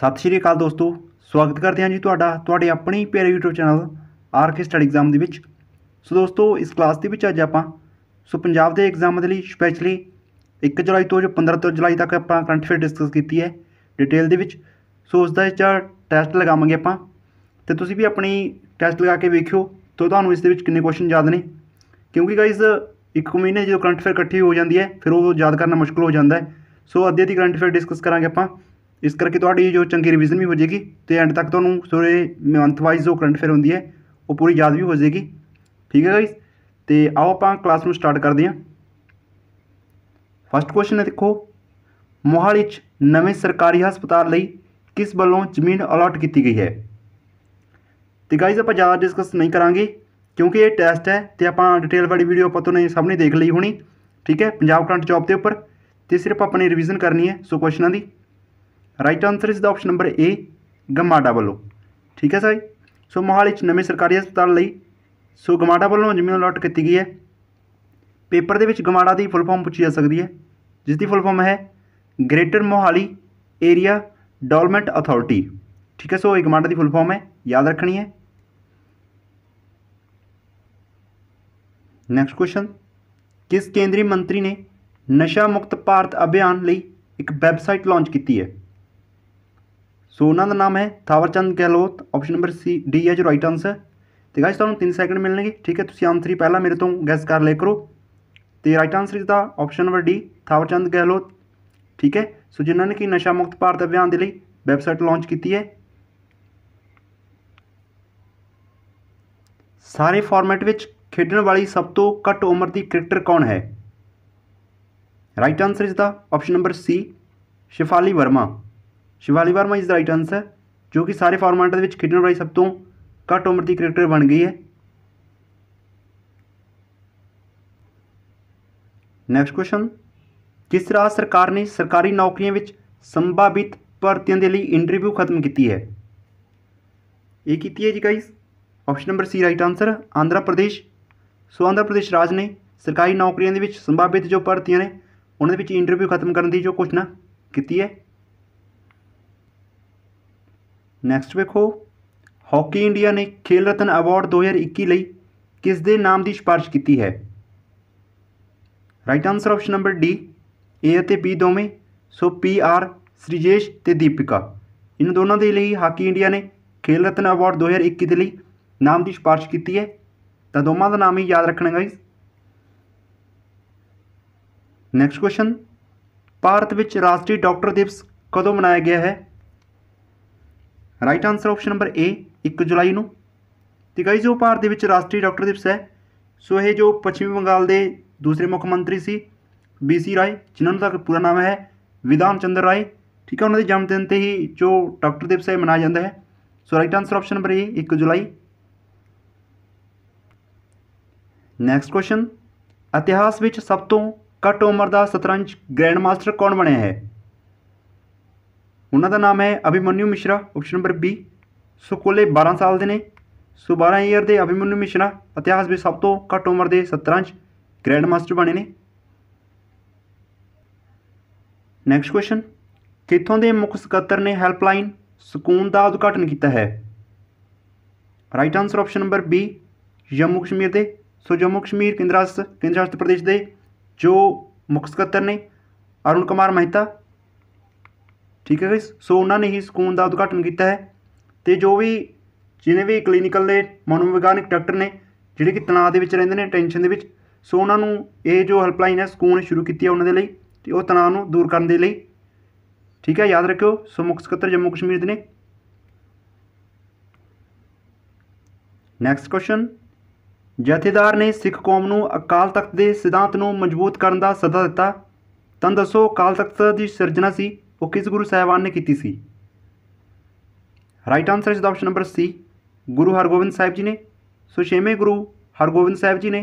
ਸਤਿ ਸ਼੍ਰੀ ਅਕਾਲ ਦੋਸਤੋ ਸਵਾਗਤ ਕਰਦੇ ਹਾਂ ਜੀ ਤੁਹਾਡਾ ਤੁਹਾਡੇ ਆਪਣੇ ਪਿਆਰੇ YouTube channel R K study exam ਦੇ ਵਿੱਚ ਸੋ ਦੋਸਤੋ ਇਸ ਕਲਾਸ ਦੇ ਵਿੱਚ ਅੱਜ ਆਪਾਂ ਸੋ ਪੰਜਾਬ ਦੇ ਐਗਜ਼ਾਮ ਦੇ ਲਈ ਸਪੈਸ਼ਲੀ 1 ਜੁਲਾਈ ਤੋਂ ਜੋ 15 ਤੋਂ ਜੁਲਾਈ ਤੱਕ ਆਪਾਂ ਕਰੰਟ ਅਫੇਅਰ ਡਿਸਕਸ ਕੀਤੀ ਹੈ ਡਿਟੇਲ ਦੇ ਵਿੱਚ ਸੋ ਉਸ ਦਾ ਟੈਸਟ ਲਗਾਵਾਂਗੇ ਆਪਾਂ ਤੇ ਤੁਸੀਂ ਵੀ ਆਪਣੀ ਟੈਸਟ ਲਗਾ ਕੇ ਵੇਖਿਓ ਤੋ ਤੁਹਾਨੂੰ ਇਸ ਦੇ ਵਿੱਚ ਕਿੰਨੇ ਕੁਐਸਚਨ ਯਾਦ ਨੇ ਕਿਉਂਕਿ ਗਾਇਸ ਇੱਕ ਮਹੀਨੇ ਜਦੋਂ ਕਰੰਟ ਅਫੇਅਰ ਇਕੱਠੀ ਹੋ ਜਾਂਦੀ ਹੈ ਫਿਰ ਉਹ ਯਾਦ ਕਰਨਾ ਮੁਸ਼ਕਲ ਹੋ ਜਾਂਦਾ ਹੈ ਸੋ ਅੱਧੇ ਦੀ ਕਰੰਟ ਅਫੇਅਰ ਡਿਸਕਸ ਕਰਾਂਗੇ ਆਪਾਂ ਇਸ ਕਰਕੇ ਤੁਹਾਡੀ ਜੋ ਚੰਗੀ ਰਿਵੀਜ਼ਨ ਵੀ ਹੋ ਜਾਏਗੀ ਤੇ ਐਂਡ ਤੱਕ ਤੁਹਾਨੂੰ ਸੋਰੇ ਮੰਥ ਵਾਈਜ਼ ਜੋ ਕਰੰਟ ਫੇਅਰ ਹੁੰਦੀ ਹੈ ਉਹ ਪੂਰੀ ਯਾਦ ਵੀ ਹੋ ਜਾਏਗੀ ਠੀਕ ਹੈ ਗਾਇਸ ਤੇ ਆਓ ਆਪਾਂ ਕਲਾਸ ਨੂੰ ਸਟਾਰਟ ਕਰਦੇ ਹਾਂ ਫਸਟ ਕੁਐਸਚਨ ਹੈ ਦੇਖੋ ਮੋਹਾਲੀ 'ਚ ਨਵੇਂ ਸਰਕਾਰੀ ਹਸਪਤਾਲ ਲਈ ਕਿਸ ਵੱਲੋਂ ਜ਼ਮੀਨ ਅਲਾਟ ਕੀਤੀ ਗਈ ਹੈ ਤੇ ਗਾਇਸ ਆਪਾਂ ਜ਼ਿਆਦਾ ਡਿਸਕਸ ਨਹੀਂ ਕਰਾਂਗੇ ਕਿਉਂਕਿ ਇਹ ਟੈਸਟ ਹੈ ਤੇ ਆਪਾਂ ਡਿਟੇਲ ਵਾਲੀ ਵੀਡੀਓ ਆਪਾਂ ਤੁਹਾਨੂੰ ਸਾਹਮਣੇ ਸਭ ਨੇ ਦੇਖ ਲਈ ਹੋਣੀ ਠੀਕ ਹੈ ਪੰਜਾਬ ਕਰੰਟ ਜੌਬ ਦੇ ਉੱਪਰ ਤੇ ਸਿਰਫ ਆਪਣੀ ਰਿਵੀਜ਼ਨ ਕਰਨੀ ਹੈ ਸੋ ਕੁਐਸਚਨਾਂ ਦੀ ਰਾਈਟ ਆਨਸਰ ਇਸ ਦਾ ਆਪਸ਼ਨ ਨੰਬਰ ਏ ਗਮਾਡਾ ਵੱਲੋਂ ਠੀਕ ਹੈ ਸਰ ਸੋ ਮੋਹਾਲੀ 'ਚ ਨਵੇਂ ਸਰਕਾਰੀ ਹਸਪਤਾਲ ਲਈ ਸੋ ਗਮਾਡਾ ਵੱਲੋਂ ਜ਼ਮੀਨ ਅਲਾਟ ਕੀਤੀ ਗਈ ਹੈ ਪੇਪਰ ਦੇ ਵਿੱਚ ਗਮਾਡਾ ਦੀ ਫੁੱਲ ਫਾਰਮ ਪੁੱਛੀ ਜਾ ਸਕਦੀ ਹੈ ਜਿਸ ਦੀ ਫੁੱਲ ਫਾਰਮ ਹੈ greater Mohali area development authority ਠੀਕ ਹੈ ਸੋ ਇਹ ਗਮਾਡਾ ਦੀ ਫੁੱਲ ਫਾਰਮ ਹੈ ਯਾਦ ਰੱਖਣੀ ਹੈ ਨੈਕਸਟ ਕੁਐਸਚਨ ਕਿਸ ਕੇਂਦਰੀ ਮੰਤਰੀ ਨੇ ਨਸ਼ਾ ਮੁਕਤ ਭਾਰਤ ਅਭਿਆਨ ਲਈ ਇੱਕ ਵੈਬਸਾਈਟ ਲਾਂਚ ਕੀਤੀ ਹੈ ਸੋ ਉਹਨਾਂ ਦਾ ਨਾਮ ਹੈ Thawarchand Gehlot option number C D ਹੈ ਰਾਈਟ ਆਨਸਰ ਤੇ ਗਾਇਸ ਤੁਹਾਨੂੰ 3 ਸੈਕਿੰਡ ਮਿਲਣਗੇ ਠੀਕ ਹੈ ਤੁਸੀਂ ਆਨਸਰ ਹੀ ਪਹਿਲਾਂ ਮੇਰੇ ਤੋਂ ਗੈਸ ਕਰ ਲਿਆ ਕਰੋ ਤੇ ਰਾਈਟ ਆਨਸਰ ਇਸ ਦਾ option number D Thawarchand Gehlot ਠੀਕ ਹੈ ਸੋ ਜਿਨ੍ਹਾਂ ਨੇ ਕਿ ਨਸ਼ਾ ਮੁਕਤ ਭਾਰਤ ਅਭਿਆਨ ਦੇ ਲਈ ਵੈਬਸਾਈਟ ਲਾਂਚ ਕੀਤੀ ਹੈ ਸਾਰੇ ਫਾਰਮੈਟ ਵਿੱਚ ਖੇਡਣ ਵਾਲੀ ਸਭ ਤੋਂ ਘੱਟ ਉਮਰ ਦੀ ਕ੍ਰਿਕਟਰ ਕੌਣ ਹੈ ਰਾਈਟ ਆਨਸਰ ਇਸ ਦਾ option number C Shafali Verma Shivali Verma is the right answer ਜੋ ਕਿ ਸਾਰੇ ਫਾਰਮੈਟਾਂ ਦੇ ਵਿੱਚ ਖੇਡਣ ਵਾਲੀ ਸਭ ਤੋਂ ਘੱਟ ਉਮਰ ਦੀ ਕ੍ਰਿਕਟਰ ਬਣ ਗਈ ਹੈ ਨੈਕਸਟ ਕੁਐਸਚਨ ਕਿਸ ਰਾਜ ਸਰਕਾਰ ਨੇ ਸਰਕਾਰੀ ਨੌਕਰੀਆਂ ਵਿੱਚ ਸੰਭਾਵਿਤ ਭਰਤੀਆਂ ਦੇ ਲਈ ਇੰਟਰਵਿਊ ਖਤਮ ਕੀਤੀ ਹੈ ਇਹ ਕੀਤੀ ਹੈ ਜੀ guys option number C right answer Andhra Pradesh so Andhra Pradesh ਰਾਜ ਨੇ ਸਰਕਾਰੀ ਨੌਕਰੀਆਂ ਦੇ ਵਿੱਚ ਸੰਭਾਵਿਤ ਜੋ ਭਰਤੀਆਂ ਨੇ ਉਹਨਾਂ ਦੇ ਵਿੱਚ ਇੰਟਰਵਿਊ ਖਤਮ ਕਰਨ ਦੀ ਜੋ ਕੋਸ਼ਿਸ਼ ਨਾ ਕੀਤੀ ਹੈ ਨੈਕਸਟ ਵੇਖੋ ਹਾਕੀ ਇੰਡੀਆ ਨੇ ਖੇਲ ਰਤਨ ਅਵਾਰਡ 2021 ਲਈ ਕਿਸ ਦੇ ਨਾਮ ਦੀ ਸਿਫਾਰਿਸ਼ ਕੀਤੀ ਹੈ right answer option number D A ਅਤੇ ਬੀ ਦੋਵੇਂ ਸੋ ਪੀ ਆਰ ਸ੍ਰੀਜੇਸ਼ ਤੇ ਦੀਪਿਕਾ ਇਹਨਾਂ ਦੋਨਾਂ ਦੇ ਲਈ ਹਾਕੀ ਇੰਡੀਆ ਨੇ ਖੇਲ ਰਤਨ ਅਵਾਰਡ 2021 ਦੇ ਲਈ ਨਾਮ ਦੀ ਸਿਫਾਰਿਸ਼ ਕੀਤੀ ਹੈ ਤਾਂ ਦੋਵਾਂ ਦਾ ਨਾਮ ਹੀ ਯਾਦ ਰੱਖਣਾ ਗਾਇਸ ਨੈਕਸਟ ਕੁਐਸਚਨ ਭਾਰਤ ਵਿੱਚ ਰਾਸ਼ਟਰੀ ਡਾਕਟਰ ਦਿਵਸ ਕਦੋਂ ਮਨਾਇਆ ਗਿਆ ਹੈ right answer option number A 1 ਜੁਲਾਈ ਨੂੰ ਤੇ ਗਾਈਜ਼ ਜੋ ਭਾਰਤ ਦੇ ਵਿੱਚ ਰਾਸ਼ਟਰੀ ਡਾਕਟਰ ਦਿਵਸ ਹੈ ਸੋ ਇਹ ਜੋ ਪੱਛਮੀ ਬੰਗਾਲ ਦੇ ਦੂਸਰੇ ਮੁੱਖ ਮੰਤਰੀ ਸੀ ਬੀਸੀ ਰਾਏ ਜਿਨ੍ਹਾਂ ਦਾ ਪੂਰਾ ਨਾਮ ਹੈ ਵਿਧਾਨ ਚੰਦਰ ਰਾਏ ਠੀਕ ਹੈ ਉਹਨਾਂ ਦੇ ਜਨਮ ਦਿਨ ਤੇ ਹੀ ਜੋ ਡਾਕਟਰ ਦਿਵਸ ਹੈ ਮਨਾਇਆ ਜਾਂਦਾ ਹੈ so right answer option number A 1 ਜੁਲਾਈ ਨੈਕਸਟ ਕੁਐਸਚਨ ਇਤਿਹਾਸ ਵਿੱਚ ਸਭ ਤੋਂ ਘੱਟ ਉਮਰ ਦਾ ਸ਼ਤਰੰਜ ਗ੍ਰੈਂਡ ਮਾਸਟਰ ਕੌਣ ਬਣਿਆ ਹੈ ਉਹਨਾਂ ਦਾ ਨਾਮ ਹੈ Abhimanyu Mishra option number B so ਕੋਲੇ 12 ਸਾਲ ਦੇ ਨੇ ਸੋ 12 ਈਅਰ ਦੇ ਅਭਿਮਨਿਊ ਮਿਸ਼ਰਾ ਇਤਿਹਾਸ ਵਿੱਚ ਸਭ ਤੋਂ ਘੱਟ ਉਮਰ ਦੇ 17 ਚ ਗ੍ਰੈਂਡ ਮਾਸਟਰ ਬਣੇ ਨੇ ਨੈਕਸਟ ਕੁਐਸਚਨ ਕਿੱਥੋਂ ਦੇ ਮੁੱਖ ਸਕੱਤਰ ਨੇ ਹੈਲਪਲਾਈਨ ਸਕੂਨ ਦਾ ਉਦਘਾਟਨ ਕੀਤਾ ਹੈ right answer option number B Jammu Kashmir ਦੇ ਸੋ ਜੰਮੂ ਕਸ਼ਮੀਰ ਕੇਂਦਰ ਸ਼ਾਸਤ ਪ੍ਰਦੇਸ਼ ਦੇ ਜੋ ਮੁੱਖ ਸਕੱਤਰ ਨੇ ਅਰੁਣ ਕੁਮਾਰ ਮਹਿਤਾ ਠੀਕ ਹੈ ਗਾਇਸ ਸੋ ਉਹਨਾਂ ਨੇ ਹੀ ਸਕੂਨ ਦਾ ਉਦਘਾਟਨ ਕੀਤਾ ਹੈ ਤੇ ਜੋ ਵੀ ਜਿਹਨੇ ਵੀ ਕਲੀਨਿਕਲ ਦੇ ਮਨੋਵਿਗਿਆਨਿਕ ਡਾਕਟਰ ਨੇ ਜਿਹੜੇ ਕਿ ਤਣਾਅ ਦੇ ਵਿੱਚ ਰਹਿੰਦੇ ਨੇ ਟੈਨਸ਼ਨ ਦੇ ਵਿੱਚ ਸੋ ਉਹਨਾਂ ਨੂੰ ਇਹ ਜੋ ਹੈਲਪਲਾਈਨ ਹੈ ਸਕੂਨ ਸ਼ੁਰੂ ਕੀਤੀ ਹੈ ਉਹਨਾਂ ਦੇ ਲਈ ਤੇ ਉਹ ਤਣਾਅ ਨੂੰ ਦੂਰ ਕਰਨ ਦੇ ਲਈ ਠੀਕ ਹੈ ਯਾਦ ਰੱਖਿਓ ਸੋ ਮੁੱਖ ਸਕੱਤਰ ਜੰਮੂ ਕਸ਼ਮੀਰ ਦੇ ਨੇ ਨੈਕਸਟ ਕੁਐਸਚਨ ਜਥੇਦਾਰ ਨੇ ਸਿੱਖ ਕੌਮ ਨੂੰ ਅਕਾਲ ਤਖਤ ਦੇ ਸਿਧਾਂਤ ਨੂੰ ਮਜ਼ਬੂਤ ਕਰਨ ਦਾ ਸੱਦਾ ਦਿੱਤਾ ਤਾਂ ਦੱਸੋ ਅਕਾਲ ਤਖਤ ਦੀ ਸਿਰਜਣਾ ਸੀ वो किस गुरु साहबान ने की सी right answer is the option number C Guru Hargobind साहब जी ने सो छेवें गुरु हरगोबिंद साहब जी ने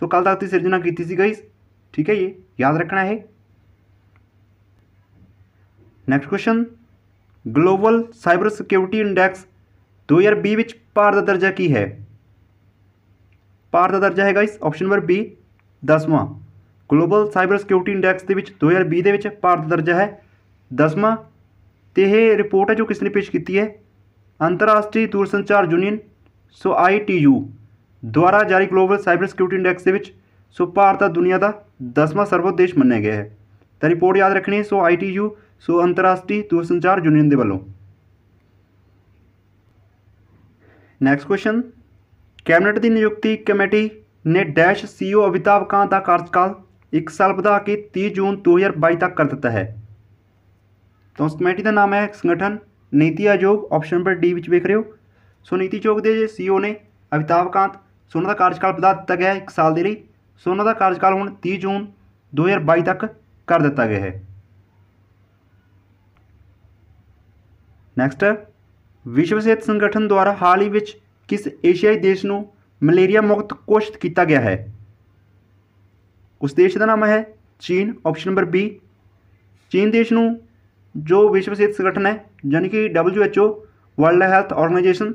सो कल तक की सृजना की गई ठीक है ये याद रखना है next question global cyber security index दो हज़ार भी भारत का दर्जा की है भारत का दर्जा है गाइस ऑप्शन नंबर बी दसवं ग्लोबल साइबर सिक्योरिटी इंडैक्स के दो हज़ार भी भारत का दर्जा है ਦਸਵਾਂ ਤੇ ਇਹ ਰਿਪੋਰਟ ਹੈ ਜੋ ਕਿਸ ਨੇ ਪੇਸ਼ ਕੀਤੀ ਹੈ ਅੰਤਰਰਾਸ਼ਟਰੀ ਦੂਰਸੰਚਾਰ ਯੂਨੀਅਨ ਸੋ ਆਈਟੀਯੂ ਦੁਆਰਾ ਜਾਰੀ ਗਲੋਬਲ ਸਾਈਬਰ ਸਿਕਿਉਰਿਟੀ ਇੰਡੈਕਸ ਦੇ ਵਿੱਚ ਸੋ ਭਾਰਤ ਦਾ ਦੁਨੀਆ ਦਾ 10ਵਾਂ ਸਰਵੋੱਚ ਦੇਸ਼ ਮੰਨਿਆ ਗਿਆ ਹੈ ਤਾਂ ਰਿਪੋਰਟ ਯਾਦ ਰੱਖਣੀ ਸੋ ਆਈਟੀਯੂ ਸੋ ਅੰਤਰਰਾਸ਼ਟਰੀ ਦੂਰਸੰਚਾਰ ਯੂਨੀਅਨ ਦੇ ਵੱਲੋਂ ਨੈਕਸਟ ਕੁਐਸਚਨ ਕੈਬਨਿਟ ਦੀ ਨਿਯੁਕਤੀ ਕਮੇਟੀ ਨੇ ਡੈਸ਼ ਸੀਓ ਅਵਿਤਾਵ ਕਾਂ ਦਾ ਕਾਰਜਕਾਲ 1 ਸਾਲ ਵਧਾ ਕੇ 30 ਜੂਨ 2022 ਤੱਕ ਕਰ ਦਿੱਤਾ ਹੈ ਤਾਂ ਉਸ ਕਮੇਟੀ ਦਾ ਨਾਮ ਹੈ ਸੰਗਠਨ ਨੀਤੀ ਆਯੋਗ ਆਪਸ਼ਨ ਨੰਬਰ ਡੀ ਵਿੱਚ ਵੇਖ ਰਹੇ ਹੋ ਸੋ ਨੀਤੀ ਆਯੋਗ ਦੇ ਸੀਓ e ਨੇ ਅਮਿਤਾਭ ਕਾਂਤ ਸੋਨਾ ਦਾ ਕਾਰਜਕਾਲ ਵਧਾ ਦਿੱਤਾ ਗਿਆ ਹੈ 1 ਸਾਲ ਦੇ ਲਈ ਸੋ ਉਹਨਾਂ ਦਾ ਕਾਰਜਕਾਲ ਹੁਣ 30 ਜੂਨ 2022 ਤੱਕ ਕਰ ਦਿੱਤਾ ਗਿਆ ਹੈ ਨੈਕਸਟ ਵਿਸ਼ਵ ਸਿਹਤ ਸੰਗਠਨ ਦੁਆਰਾ ਹਾਲ ਹੀ ਵਿੱਚ ਕਿਸ ਏਸ਼ੀਆਈ ਦੇਸ਼ ਨੂੰ ਮਲੇਰੀਆ ਮੁਕਤ ਘੋਸ਼ਿਤ ਕੀਤਾ ਗਿਆ ਹੈ ਉਸ ਦੇਸ਼ ਦਾ ਨਾਮ ਹੈ ਚੀਨ ਆਪਸ਼ਨ ਨੰਬਰ ਬੀ ਚੀਨ ਦੇਸ਼ ਨੂੰ ਜੋ ਵਿਸ਼ਵ ਸਿਹਤ ਸੰਗਠਨ ਹੈ ਯਾਨੀ ਕਿ WHO ਵਰਲਡ ਹੈਲਥ ਆਰਗੇਨਾਈਜੇਸ਼ਨ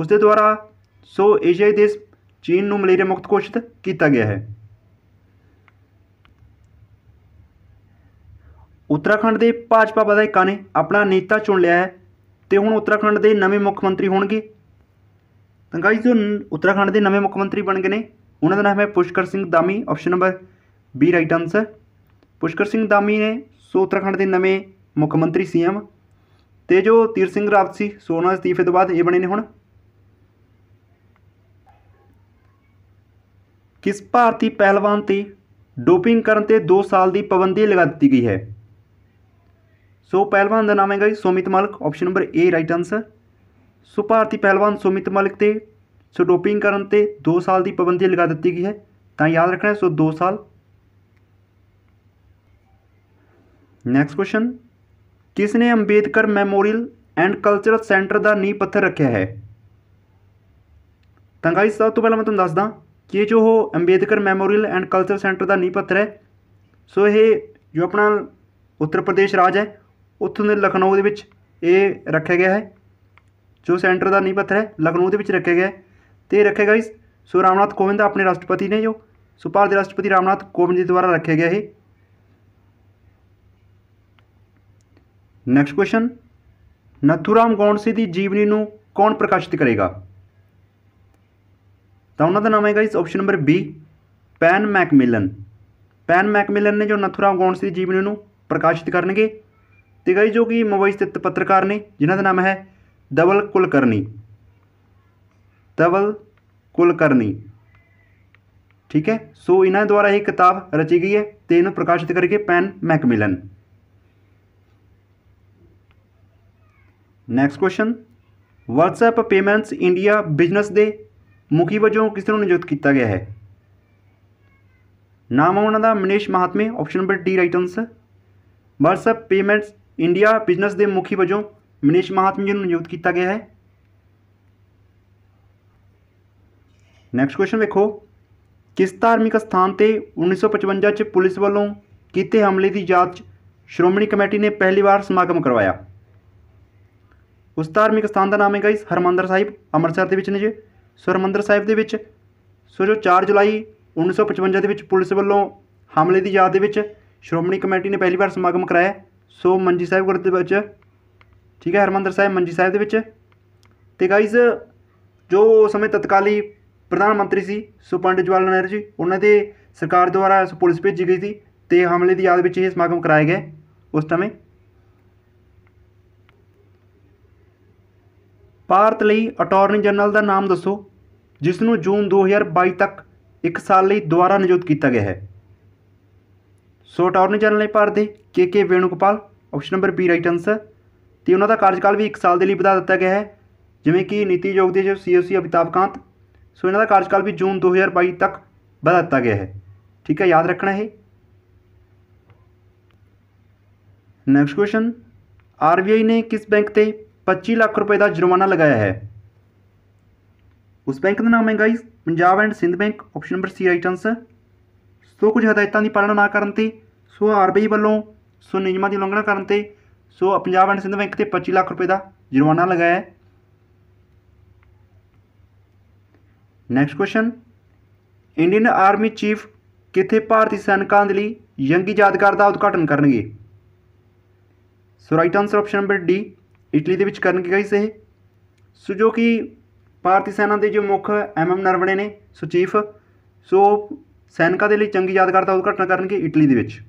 ਉਸ ਦੇ ਦੁਆਰਾ ਸੋ ਏਸ਼ੀਆਈ ਦੇਸ਼ ਚੀਨ ਨੂੰ ਮਲੇਰੀਆ ਮੁਕਤ ਘੋਸ਼ਿਤ ਕੀਤਾ ਗਿਆ ਹੈ ਉੱਤਰਾਖੰਡ ਦੇ ਭਾਜਪਾ ਵਿਧਾਇਕਾਂ ਨੇ ਆਪਣਾ ਨੇਤਾ ਚੁਣ ਲਿਆ ਹੈ ਤੇ ਹੁਣ ਉੱਤਰਾਖੰਡ ਦੇ ਨਵੇਂ ਮੁੱਖ ਮੰਤਰੀ ਹੋਣਗੇ ਤਾਂ ਗਾਇਸ ਜੋ ਉੱਤਰਾਖੰਡ ਦੇ ਨਵੇਂ ਮੁੱਖ ਮੰਤਰੀ ਬਣ ਗਏ ਨੇ ਉਹਨਾਂ ਦਾ ਨਾਮ ਹੈ Pushkar Singh Dhami option number B right answer Pushkar Singh Dhami ਨੇ ਸੋ ਉੱਤਰਾਖੰਡ ਦੇ ਨਵੇਂ ਮੁੱਖ ਮੰਤਰੀ ਸੀਐਮ ਤੇ ਜੋ ਤੀਰ ਸਿੰਘ ਰਾਵਤ ਸੀ ਸੋਨਾ ਅਸਤੀਫੇ ਤੋਂ ਬਾਅਦ ਇਹ ਬਣੇ ਨੇ ਹੁਣ ਕਿਸ ਭਾਰਤੀ ਪਹਿਲਵਾਨ ਤੇ ਡੋਪਿੰਗ ਕਰਨ ਤੇ 2 ਸਾਲ ਦੀ ਪਾਬੰਦੀ ਲਗਾ ਦਿੱਤੀ ਗਈ ਹੈ ਸੋ ਪਹਿਲਵਾਨ ਦਾ ਨਾਮ ਹੈਗਾ ਜੀ Sumit Malik option number A right answer so ਭਾਰਤੀ ਪਹਿਲਵਾਨ ਸੁਮਿਤ ਮਲਕ ਤੇ ਸੋ ਡੋਪਿੰਗ ਕਰਨ ਤੇ 2 ਸਾਲ ਦੀ ਪਾਬੰਦੀ ਲਗਾ ਦਿੱਤੀ ਗਈ ਹੈ ਤਾਂ ਯਾਦ ਰੱਖਣਾ ਸੋ 2 ਸਾਲ ਨੈਕਸਟ ਕੁਐਸਚਨ ਕਿਸ ਨੇ Ambedkar memorial and cultural centre ਦਾ ਨੀਂਹ ਪੱਥਰ ਰੱਖਿਆ ਹੈ ਤਾਂ ਗਾਇਸ ਸਭ ਤੋਂ ਪਹਿਲਾਂ ਮੈਂ ਤੁਹਾਨੂੰ ਦੱਸਦਾ ਕਿ ਇਹ ਜੋ Ambedkar memorial and cultural centre ਦਾ ਨੀਂਹ ਪੱਥਰ ਹੈ ਸੋ ਇਹ ਜੋ ਆਪਣਾ ਉੱਤਰ ਪ੍ਰਦੇਸ਼ ਰਾਜ ਹੈ ਉੱਥੋਂ ਦੇ ਲਖਨਊ ਦੇ ਵਿੱਚ ਇਹ ਰੱਖਿਆ ਗਿਆ ਹੈ ਜੋ ਸੈਂਟਰ ਦਾ ਨੀਂਹ ਪੱਥਰ ਹੈ ਲਖਨਊ ਦੇ ਵਿੱਚ ਰੱਖਿਆ ਗਿਆ ਤੇ ਰੱਖਿਆ ਗਾਇਸ ਸੋ ਰਾਮਨਾਥ ਕੋਵਿੰਦ ਆਪਣੇ ਰਾਸ਼ਟਰਪਤੀ ਨੇ ਜੋ ਸੁਪਾਰ ਦੇ ਰਾਸ਼ਟਰਪਤੀ ਰਾਮਨਾਥ ਕੋਵਿੰਦ ਜੀ ਦੁਆਰਾ ਰੱਖਿਆ ਗਿਆ ਇਹ ਨੈਕਸਟ ਕੁਐਸਚਨ ਨਥੂਰਾਮ ਗੌਂਡਸੇ ਦੀ ਜੀਵਨੀ ਨੂੰ ਕੌਣ ਪ੍ਰਕਾਸ਼ਿਤ ਕਰੇਗਾ ਤਾਂ ਉਹਨਾਂ ਦਾ ਨਾਮ ਹੈ guys option number B Pan Macmillan Pan Macmillan ਨੇ ਜੋ ਨਥੂਰਾਮ ਗੌਂਡਸੇ ਦੀ ਜੀਵਨੀ ਨੂੰ ਪ੍ਰਕਾਸ਼ਿਤ ਕਰਨਗੇ ਤੇ ਗਾਇਸ ਜੋ ਕਿ ਮੁੰਬਈ ਸਥਿਤ ਪੱਤਰਕਾਰ ਨੇ ਜਿਨ੍ਹਾਂ ਦਾ ਨਾਮ ਹੈ ਦਵਲ ਕੁਲਕਰਨੀ ਦਵਲ ਕੁਲਕਰਨੀ ਠੀਕ ਹੈ ਸੋ ਇਹਨਾਂ ਦੁਆਰਾ ਇਹ ਕਿਤਾਬ ਰਚੀ ਗਈ ਹੈ ਤੇ ਇਹਨੂੰ ਪ੍ਰਕਾਸ਼ਿਤ ਕਰਕੇ Pan Macmillan next question WhatsApp payments India business ਦੇ ਮੁਖੀ ਵਜੋਂ ਕਿਸ ਨੂੰ ਨਿਯੁਕਤ ਕੀਤਾ ਗਿਆ ਹੈ ਨਾਮ ਉਹਨਾਂ ਦਾ Manish Mahatme option number D right answer WhatsApp payments India business ਦੇ ਮੁਖੀ ਵਜੋਂ ਮਨੀਸ਼ ਮਹਾਤਮੇ ਜੀ ਨੂੰ ਨਿਯੁਕਤ ਕੀਤਾ ਗਿਆ ਹੈ ਨੈਕਸਟ ਕੁਐਸਚਨ ਵੇਖੋ ਕਿਸ ਧਾਰਮਿਕ ਸਥਾਨ ਤੇ 1955 ਚ ਪੁਲਿਸ ਵੱਲੋਂ ਕੀਤੇ ਹਮਲੇ ਦੀ ਜਾਂਚ ਸ਼੍ਰੋਮਣੀ ਕਮੇਟੀ ਨੇ ਪਹਿਲੀ ਵਾਰ ਸਮਾਗਮ ਕਰਵਾਇਆ ਉਸ ਧਾਰਮਿਕ ਸਥਾਨ ਦਾ ਨਾਮ ਹੈ ਗਾਇਸ ਹਰਮੰਦਰ ਸਾਹਿਬ ਅੰਮ੍ਰਿਤਸਰ ਦੇ ਵਿੱਚ ਨੇ ਜੀ ਸੋ ਹਰਮੰਦਰ ਸਾਹਿਬ ਦੇ ਵਿੱਚ ਸੋ ਜੋ 4 ਜੁਲਾਈ 1955 ਦੇ ਵਿੱਚ ਪੁਲਿਸ ਵੱਲੋਂ ਹਮਲੇ ਦੀ ਯਾਦ ਦੇ ਵਿੱਚ ਸ਼੍ਰੋਮਣੀ ਕਮੇਟੀ ਨੇ ਪਹਿਲੀ ਵਾਰ ਸਮਾਗਮ ਕਰਾਇਆ ਸੋ ਮੰਜੀ ਸਾਹਿਬ ਗੁਰਦ ਦੇ ਵਿੱਚ ਠੀਕ ਹੈ ਹਰਮੰਦਰ ਸਾਹਿਬ ਮੰਜੀ ਸਾਹਿਬ ਦੇ ਵਿੱਚ ਤੇ ਗਾਇਸ ਜੋ ਸਮੇਂ ਤਤਕਾਲੀ ਪ੍ਰਧਾਨ ਮੰਤਰੀ ਸੀ ਸੋ ਪੰਡਿਤ ਨਹਿਰੂ ਜੀ ਉਹਨਾਂ ਦੇ ਸਰਕਾਰ ਦੁਆਰਾ ਪੁਲਿਸ ਭੇਜੀ ਗਈ ਸੀ ਤੇ ਹਮਲੇ ਦੀ ਯਾਦ ਵਿੱਚ ਇਹ ਸਮਾਗਮ ਕਰਾਇਆ ਗਿਆ ਉਸ ਸਮੇਂ ਭਾਰਤ ਲਈ ਅਟਾਰਨੀ ਜਨਰਲ ਦਾ ਨਾਮ ਦੱਸੋ ਜਿਸ ਨੂੰ ਜੂਨ 2022 ਤੱਕ 1 ਸਾਲ ਲਈ ਦੁਬਾਰਾ ਨਿਯੁਕਤ ਕੀਤਾ ਗਿਆ ਹੈ ਸੋ ਅਟਾਰਨੀ ਜਨਰਲ ਨੇ ਭਾਰਤ ਦੇ K K Venugopal option number B right answer ਤੇ ਉਹਨਾਂ ਦਾ ਕਾਰਜਕਾਲ ਵੀ 1 ਸਾਲ ਦੇ ਲਈ ਵਧਾ ਦਿੱਤਾ ਗਿਆ ਹੈ ਜਿਵੇਂ ਕਿ ਨੀਤੀ ਆਯੋਗ ਦੇ ਜੋ ਸੀਓਸੀ ਅਭਿਤਾਪਕਾਂਤ ਸੋ ਇਹਨਾਂ ਦਾ ਕਾਰਜਕਾਲ ਵੀ ਜੂਨ 2022 ਤੱਕ ਵਧਾ ਦਿੱਤਾ ਗਿਆ ਹੈ ਠੀਕ ਹੈ ਯਾਦ ਰੱਖਣਾ ਇਹ ਨੈਕਸਟ ਕੁਐਸਚਨ ਆਰਬੀਆਈ ਨੇ ਕਿਸ ਬੈਂਕ ਤੇ 25 ਲੱਖ ਰੁਪਏ ਦਾ ਜੁਰਮਾਨਾ ਲਗਾਇਆ ਹੈ ਉਸ ਬੈਂਕ ਦਾ ਨਾਮ ਹੈ guys Punjab and Sind bank option number C right answer so ਕੁਝ ਹਦਾਇਤਾਂ ਦੀ ਪਾਲਣਾ ਨਾ ਕਰਨ ਤੇ ਸੋ ਆਰਬੀਆਈ ਵੱਲੋਂ ਸੋ ਨਿਯਮਾਂ ਦੀ ਉਲੰਘਣਾ ਕਰਨ ਤੇ so Punjab and Sind bank ਤੇ 25 ਲੱਖ ਰੁਪਏ ਦਾ ਜੁਰਮਾਨਾ ਲਗਾਇਆ ਹੈ next question Indian army chief ਕਿੱਥੇ ਭਾਰਤੀ ਸੈਨਿਕਾਂ ਦੇ ਲਈ ਜੰਗੀ ਯਾਦਗਾਰ ਦਾ ਉਦਘਾਟਨ ਕਰਨਗੇ so right answer option number D Italy ਦੇ ਵਿੱਚ ਕਰਨਗੇ ਗਾਈਸ ਇਹ ਸੋ ਜੋ ਕਿ ਭਾਰਤੀ ਸੈਨਾ ਦੇ ਜੋ ਮੁੱਖ ਐਮ ਐਮ ਨਰਵਣੇ ਨੇ ਸੋ ਚੀਫ ਸੋ ਸੈਨਿਕਾਂ ਦੇ ਲਈ ਚੰਗੀ ਯਾਦਗਾਰਤਾ ਉਦਘਾਟਨ ਕਰਨਗੇ ਇਟਲੀ ਦੇ ਵਿੱਚ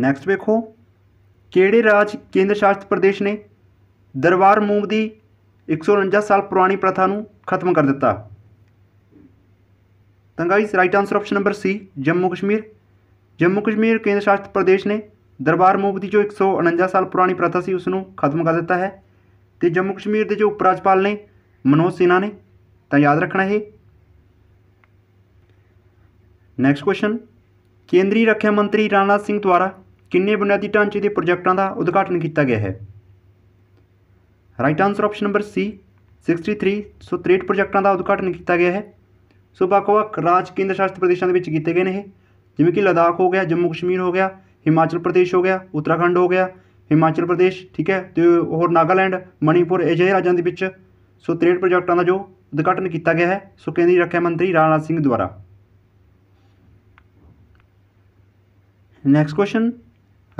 ਨੈਕਸਟ ਵੇਖੋ ਕਿਹੜੇ ਰਾਜ ਕੇਂਦਰ ਸ਼ਾਸਿਤ ਪ੍ਰਦੇਸ਼ ਨੇ ਦਰਬਾਰ ਮੂਵ ਦੀ 149 ਸਾਲ ਪੁਰਾਣੀ ਪ੍ਰਥਾ ਨੂੰ ਖਤਮ ਕਰ ਦਿੱਤਾ ਤਾਂ guys right answer option number C Jammu Kashmir Jammu Kashmir ਕੇਂਦਰ ਸ਼ਾਸਿਤ ਪ੍ਰਦੇਸ਼ ਨੇ ਦਰਬਾਰ ਮੂਵ ਦੀ ਜੋ 149 ਸਾਲ ਪੁਰਾਣੀ ਪ੍ਰਥਾ ਸੀ ਉਸ ਨੂੰ ਖਤਮ ਕਰ ਦਿੱਤਾ ਹੈ ਤੇ ਜੰਮੂ ਕਸ਼ਮੀਰ ਦੇ ਜੋ ਉਪ ਰਾਜਪਾਲ ਨੇ ਮਨੋਜ ਸਿਨਾ ਨੇ ਤਾਂ ਯਾਦ ਰੱਖਣਾ ਇਹ ਨੈਕਸਟ ਕੁਐਸਚਨ ਕੇਂਦਰੀ ਰੱਖਿਆ ਮੰਤਰੀ ਰਾਣਾ ਸਿੰਘ ਦੁਆਰਾ ਕਿੰਨੇ ਬੁਨਿਆਦੀ ਢਾਂਚੇ ਦੇ ਪ੍ਰੋਜੈਕਟਾਂ ਦਾ ਉਦਘਾਟਨ ਕੀਤਾ ਗਿਆ ਹੈ right answer option number C 63 so 63 ਪ੍ਰੋਜੈਕਟਾਂ ਦਾ ਉਦਘਾਟਨ ਕੀਤਾ ਗਿਆ ਹੈ ਸੋ ਵੱਖ ਰਾਜ ਕੇਂਦਰ ਸ਼ਾਸਿਤ ਪ੍ਰਦੇਸ਼ਾਂ ਦੇ ਵਿੱਚ ਕੀਤੇ ਗਏ ਨੇ ਇਹ ਜਿਵੇਂ ਕਿ ਲਦਾਖ ਹੋ ਗਿਆ ਜੰਮੂ ਕਸ਼ਮੀਰ ਹੋ ਗਿਆ हिमाचल प्रदेश हो गया उत्तराखंड हो गया ਹਿਮਾਚਲ ਪ੍ਰਦੇਸ਼ ਠੀਕ ਹੈ ਤੇ ਹੋਰ ਨਾਗਾਲੈਂਡ ਮਣੀਪੁਰ ਅਜਿਹੇ ਰਾਜਾਂ ਦੇ ਵਿੱਚ ਸੋ 63 ਪ੍ਰੋਜੈਕਟਾਂ ਦਾ ਜੋ ਉਦਘਾਟਨ ਕੀਤਾ ਗਿਆ ਹੈ ਸੋ ਕੇਂਦਰੀ ਰੱਖਿਆ ਮੰਤਰੀ ਰਾਜਨਾਥ ਸਿੰਘ ਦੁਆਰਾ next question